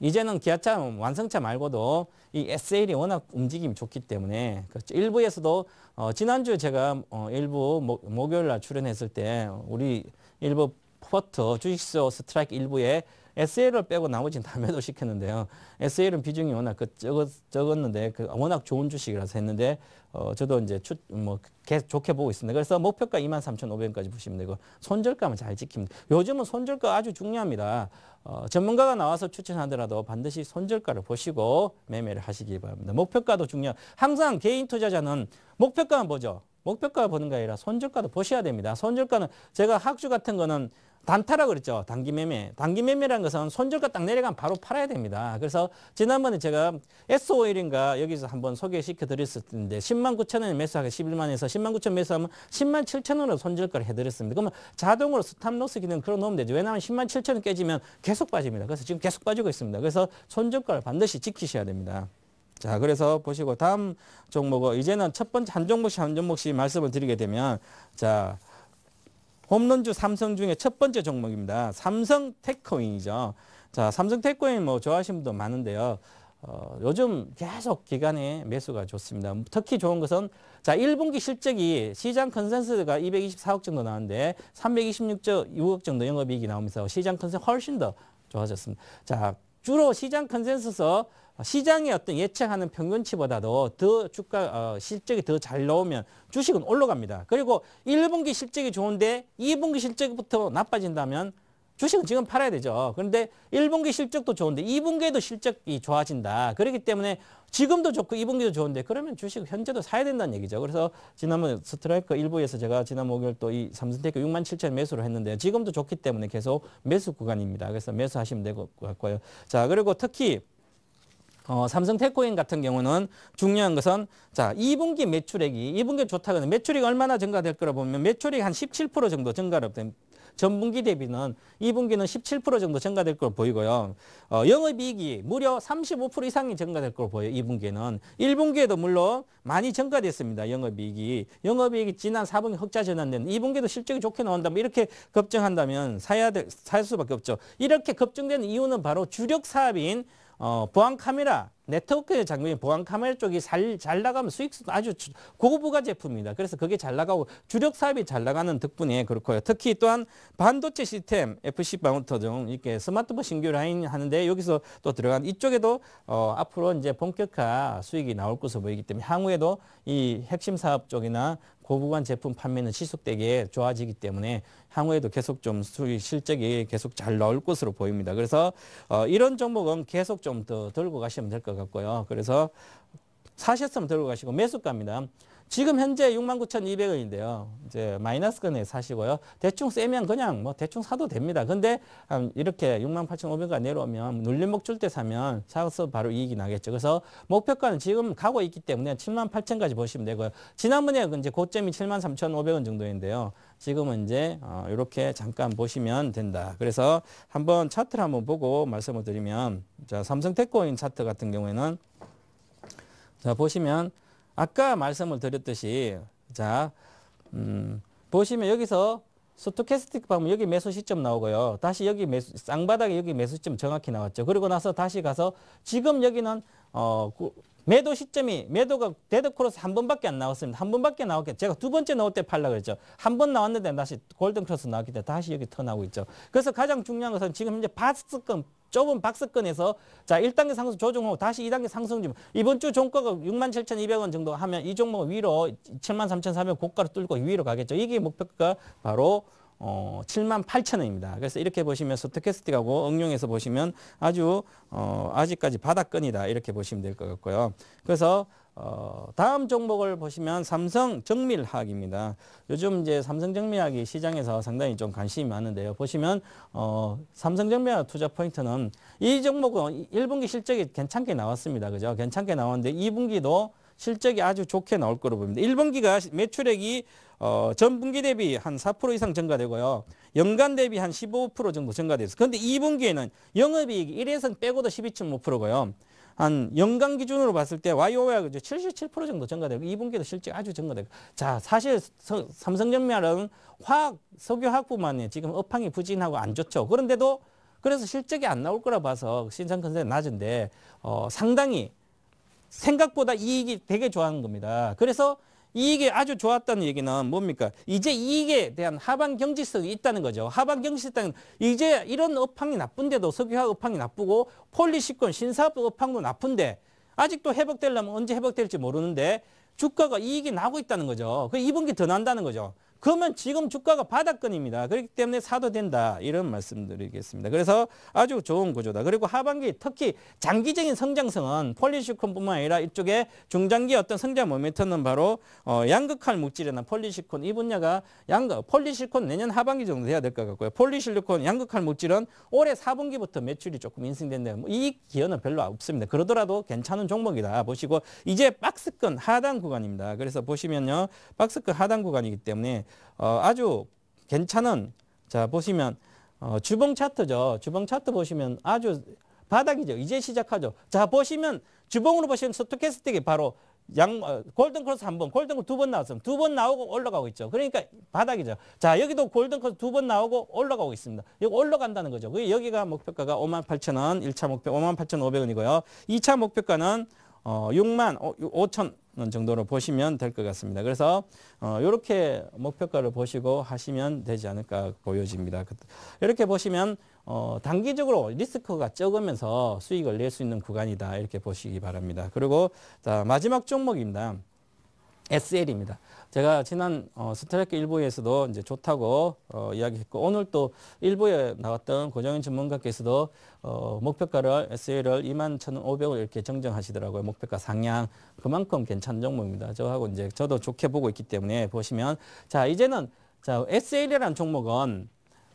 이제는 기아차 완성차 말고도 이 SL이 워낙 움직임이 좋기 때문에 그렇죠. 일부에서도 어, 지난주 제가 어, 일부 목, 목요일 날 출연했을 때 우리 일부 포트 주식소 스트라이크 일부에 SL을 빼고 나머지는 다 *laughs* 매도시켰는데요. SL은 비중이 워낙 그 적었, 적었는데 그 워낙 좋은 주식이라서 했는데 어, 저도 이제 추, 뭐 계속 좋게 보고 있습니다. 그래서 목표가 23,500원까지 보시면 되고 손절가만 잘 지킵니다. 요즘은 손절가 아주 중요합니다. 어, 전문가가 나와서 추천하더라도 반드시 손절가를 보시고 매매를 하시기 바랍니다. 목표가도 중요. 항상 개인 투자자는 목표가만 보죠. 목표가 보는 게 아니라 손절가도 보셔야 됩니다. 손절가는 제가 학주 같은 거는 단타라 그랬죠. 단기 매매. 단기 매매라는 것은 손절가 딱 내려가면 바로 팔아야 됩니다. 그래서 지난번에 제가 SO일인가 여기서 한번 소개시켜 드렸을 텐데 10만 9천 원에 매수하게 11만에서 10만 9천 매수하면 10만 7천 원으로 손절가를 해드렸습니다. 그러면 자동으로 스탑로스 기능 걸어놓으면 되죠. 왜냐하면 10만 7천 원 깨지면 계속 빠집니다. 그래서 지금 계속 빠지고 있습니다. 그래서 손절가를 반드시 지키셔야 됩니다. 자, 그래서 보시고 다음 종목은 이제는 첫 번째 한 종목씩 한 종목씩 말씀을 드리게 되면 자, 홈런주 삼성 중에 첫 번째 종목입니다. 삼성 테크코인이죠. 자, 삼성 테크코인 뭐 좋아하시는 분도 많은데요. 어, 요즘 계속 기간에 매수가 좋습니다. 특히 좋은 것은 자 1분기 실적이 시장 컨센서가 스 224억 정도 나왔는데 326억 정도 영업이익이 나오면서 시장 컨센서 훨씬 더 좋아졌습니다. 자 주로 시장 컨센서스 시장의 어떤 예측하는 평균치보다도 더 주가 어, 실적이 더 잘 나오면 주식은 올라갑니다. 그리고 1분기 실적이 좋은데 2분기 실적부터 나빠진다면 주식은 지금 팔아야 되죠. 그런데 1분기 실적도 좋은데 2분기에도 실적이 좋아진다. 그렇기 때문에 지금도 좋고 2분기도 좋은데 그러면 주식 현재도 사야 된다는 얘기죠. 그래서 지난번 스트라이크 일부에서 제가 지난 목요일 또 이 삼성테크 6만 7천 매수를 했는데 지금도 좋기 때문에 계속 매수 구간입니다. 그래서 매수하시면 될 것 같고요. 자 그리고 특히 어, 삼성테코인 같은 경우는 중요한 것은 자 2분기 매출액이 2분기 좋다 거러 매출액 얼마나 증가될 거라 보면 매출액 한17% 정도 증가를 됩 전분기 대비는 2분기는 17% 정도 증가될 걸로 보이고요. 어, 영업이익이 무려 35% 이상이 증가될 걸로 보여요. 2분기에는. 1분기에도 물론 많이 증가됐습니다. 영업이익이. 영업이익이 지난 4분기 흑자 전환된 2분기도 실적이 좋게 나온다면 이렇게 급증한다면 사야 될, 살 수밖에 없죠. 이렇게 급증된 이유는 바로 주력 사업인 어, 보안 카메라 네트워크의 장비인 보안 카메라 쪽이 잘, 잘 나가면 수익성도 아주 고부가 제품입니다. 그래서 그게 잘 나가고 주력 사업이 잘 나가는 덕분에 그렇고요. 특히 또한 반도체 시스템 FC 바운터 등 이렇게 스마트폰 신규 라인 하는데 여기서 또 들어간 이쪽에도 어, 앞으로 이제 본격화 수익이 나올 것으로 보이기 때문에 향후에도 이 핵심 사업 쪽이나 고부관 그 제품 판매는 지속되게 좋아지기 때문에 향후에도 계속 좀 수익 실적이 계속 잘 나올 것으로 보입니다. 그래서 어, 이런 종목은 계속 좀 더 들고 가시면 될 것 같고요. 그래서 사셨으면 들고 가시고 매수가니다 지금 현재 69,200원인데요. 이제 마이너스건에 사시고요. 대충 세면 그냥 뭐 대충 사도 됩니다. 근데 이렇게 68,500원 내려오면 눌림목 줄 때 사면 사서 바로 이익이 나겠죠. 그래서 목표가는 지금 가고 있기 때문에 78,000까지 보시면 되고요. 지난번에 그 이제 고점이 73,500원 정도인데요. 지금은 이제 이렇게 어, 잠깐 보시면 된다. 그래서 한번 차트를 한번 보고 말씀을 드리면 자 삼성테크인 차트 같은 경우에는 자 보시면 아까 말씀을 드렸듯이 자 음, 보시면 여기서 스토캐스틱 방법 여기 매수 시점 나오고요. 다시 여기 매수 쌍바닥에 여기 매수 시점 정확히 나왔죠. 그리고 나서 다시 가서 지금 여기는 어 매도 시점이 매도가 데드 크로스 한 번밖에 안 나왔습니다. 한 번밖에 나왔게죠 제가 두 번째 나올 때 팔라 그랬죠. 한 번 나왔는데 다시 골든 크로스 나왔기 때문에 다시 여기 턴하고 있죠. 그래서 가장 중요한 것은 지금 이제 바스권 좁은 박스권에서 자 1단계 상승 조정하고 다시 2단계 상승 좀 이번 주 종가가 6만 7,200원 정도 하면 이 종목 위로 7만 3,400원 고가로 뚫고 위로 가겠죠. 이게 목표가 바로 어, 7만 8천 원입니다. 그래서 이렇게 보시면 스토캐스틱하고 응용해서 보시면 아주 어, 아직까지 바닥권이다 이렇게 보시면 될 것 같고요. 그래서 어, 다음 종목을 보시면 삼성 정밀학입니다. 요즘 이제 삼성 정밀학이 시장에서 상당히 좀 관심이 많은데요. 보시면 어, 삼성 정밀학 투자 포인트는 이 종목은 1분기 실적이 괜찮게 나왔습니다. 그죠? 괜찮게 나왔는데 2분기도 실적이 아주 좋게 나올 거로 봅니다. 1분기가 매출액이 어, 전 분기 대비 한 4% 이상 증가되고요. 연간 대비 한 15% 정도 증가됐어요. 그런데 2분기에는 영업이익이 1회선 빼고도 12.5%고요. 한 연간 기준으로 봤을 때 YOY가 77% 정도 증가되고 2분기도 실제 아주 증가되고 자 사실 서, 삼성전멸은 화학 석유화학뿐만이 지금 업황이 부진하고 안 좋죠. 그런데도 그래서 실적이 안 나올 거라 봐서 신상 컨셉 이 낮은데 어, 상당히 생각보다 이익이 되게 좋아하는 겁니다. 그래서 이익이 아주 좋았다는 얘기는 뭡니까? 이제 이익에 대한 하반 경직성이 있다는 거죠. 하반 경직성은 이제 이런 업황이 나쁜데도 석유화학 업황이 나쁘고 폴리시콘 신사업 업황도 나쁜데 아직도 회복되려면 언제 회복될지 모르는데 주가가 이익이 나고 있다는 거죠. 그 이번 기더 난다는 거죠. 그러면 지금 주가가 바닥권입니다. 그렇기 때문에 사도 된다. 이런 말씀드리겠습니다. 그래서 아주 좋은 구조다. 그리고 하반기 특히 장기적인 성장성은 폴리시콘뿐만 아니라 이쪽에 중장기 어떤 성장 모멘트는 바로 어, 양극할 물질이나 폴리시콘 이 분야가 양극 폴리시콘 내년 하반기 정도 돼야 될 것 같고요. 폴리실리콘 양극할 물질은 올해 4분기부터 매출이 조금 인상된다. 뭐이 기여는 별로 없습니다. 그러더라도 괜찮은 종목이다 보시고 이제 박스권 하단 구간입니다. 그래서 보시면요 박스권 하단 구간이기 때문에 어, 아주 괜찮은 자 보시면 어, 주봉 차트죠. 주봉 차트 보시면 아주 바닥이죠. 이제 시작하죠. 자 보시면 주봉으로 보시면 스토캐스틱이 바로 양 어, 골든 크로스 한 번, 골든 크로스 두 번 나왔습니다. 두번 나오고 올라가고 있죠. 그러니까 바닥이죠. 자 여기도 골든 크로스 두 번 나오고 올라가고 있습니다. 여기 올라간다는 거죠. 그 여기가 목표가가 58,000원, 1차 목표 58,500원이고요. 2차 목표가는 어, 6만 5천 원 정도로 보시면 될 것 같습니다. 그래서 어, 이렇게 목표가를 보시고 하시면 되지 않을까 보여집니다. 이렇게 그, 보시면 어, 단기적으로 리스크가 적으면서 수익을 낼 수 있는 구간이다 이렇게 보시기 바랍니다. 그리고 자, 마지막 종목입니다. SL입니다. 제가 지난 어, 스트라이크 일부에서도 이제 좋다고 어, 이야기했고 오늘 또 일부에 나왔던 고정인 전문가께서도 어, 목표가를 SL을 21,500원 이렇게 정정하시더라고요. 목표가 상향 그만큼 괜찮은 종목입니다. 저하고 이제 저도 좋게 보고 있기 때문에 보시면 자 이제는 자 SL이라는 종목은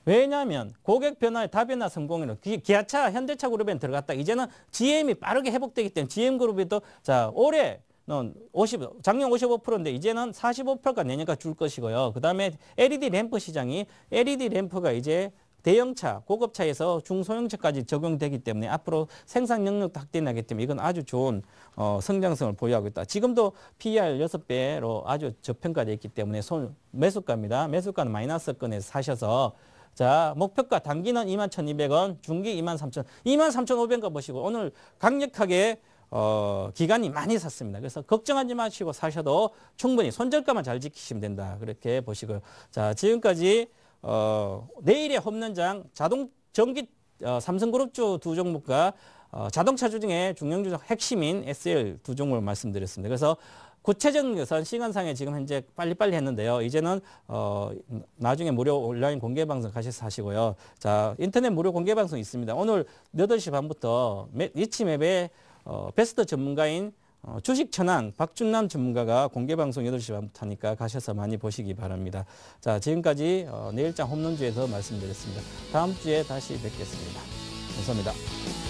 왜냐하면 고객 변화의 다변화 성공이로 기아차 현대차 그룹에 들어갔다 이제는 GM이 빠르게 회복되기 때문에 GM 그룹에도 자 올해 50, 작년 55%인데 이제는 45%가 내년까지 줄 것이고요. 그 다음에 LED 램프 시장이 LED 램프가 이제 대형차, 고급차에서 중소형차까지 적용되기 때문에 앞으로 생산 능력도 확대나기 때문에 이건 아주 좋은 어, 성장성을 보유하고 있다. 지금도 PER 6배로 아주 저평가되어 있기 때문에 손, 매수가입니다. 매수가는 마이너스권에서 사셔서 자, 목표가 단기는 21,200원, 중기 23,000원, 23,500원 보시고 오늘 강력하게 어, 기간이 많이 샀습니다. 그래서 걱정하지 마시고 사셔도 충분히 손절가만 잘 지키시면 된다. 그렇게 보시고요. 자, 지금까지 어, 내일의 홈런장 자동 전기 어, 삼성그룹주 두 종목과 어, 자동차주 중에 중형주적 핵심인 SL 두 종목을 말씀드렸습니다. 그래서 구체적인 것은 시간상에 지금 현재 빨리빨리 했는데요. 이제는 어 나중에 무료 온라인 공개 방송 가셔서 하시고요. 자 인터넷 무료 공개 방송 있습니다. 오늘 8시 반부터 매, 이치맵에 어, 베스트 전문가인 어, 주식 천왕 박준남 전문가가 공개 방송 8시 반부터 하니까 가셔서 많이 보시기 바랍니다. 자, 지금까지 어, 내일장 홈런주에서 말씀드렸습니다. 다음 주에 다시 뵙겠습니다. 감사합니다.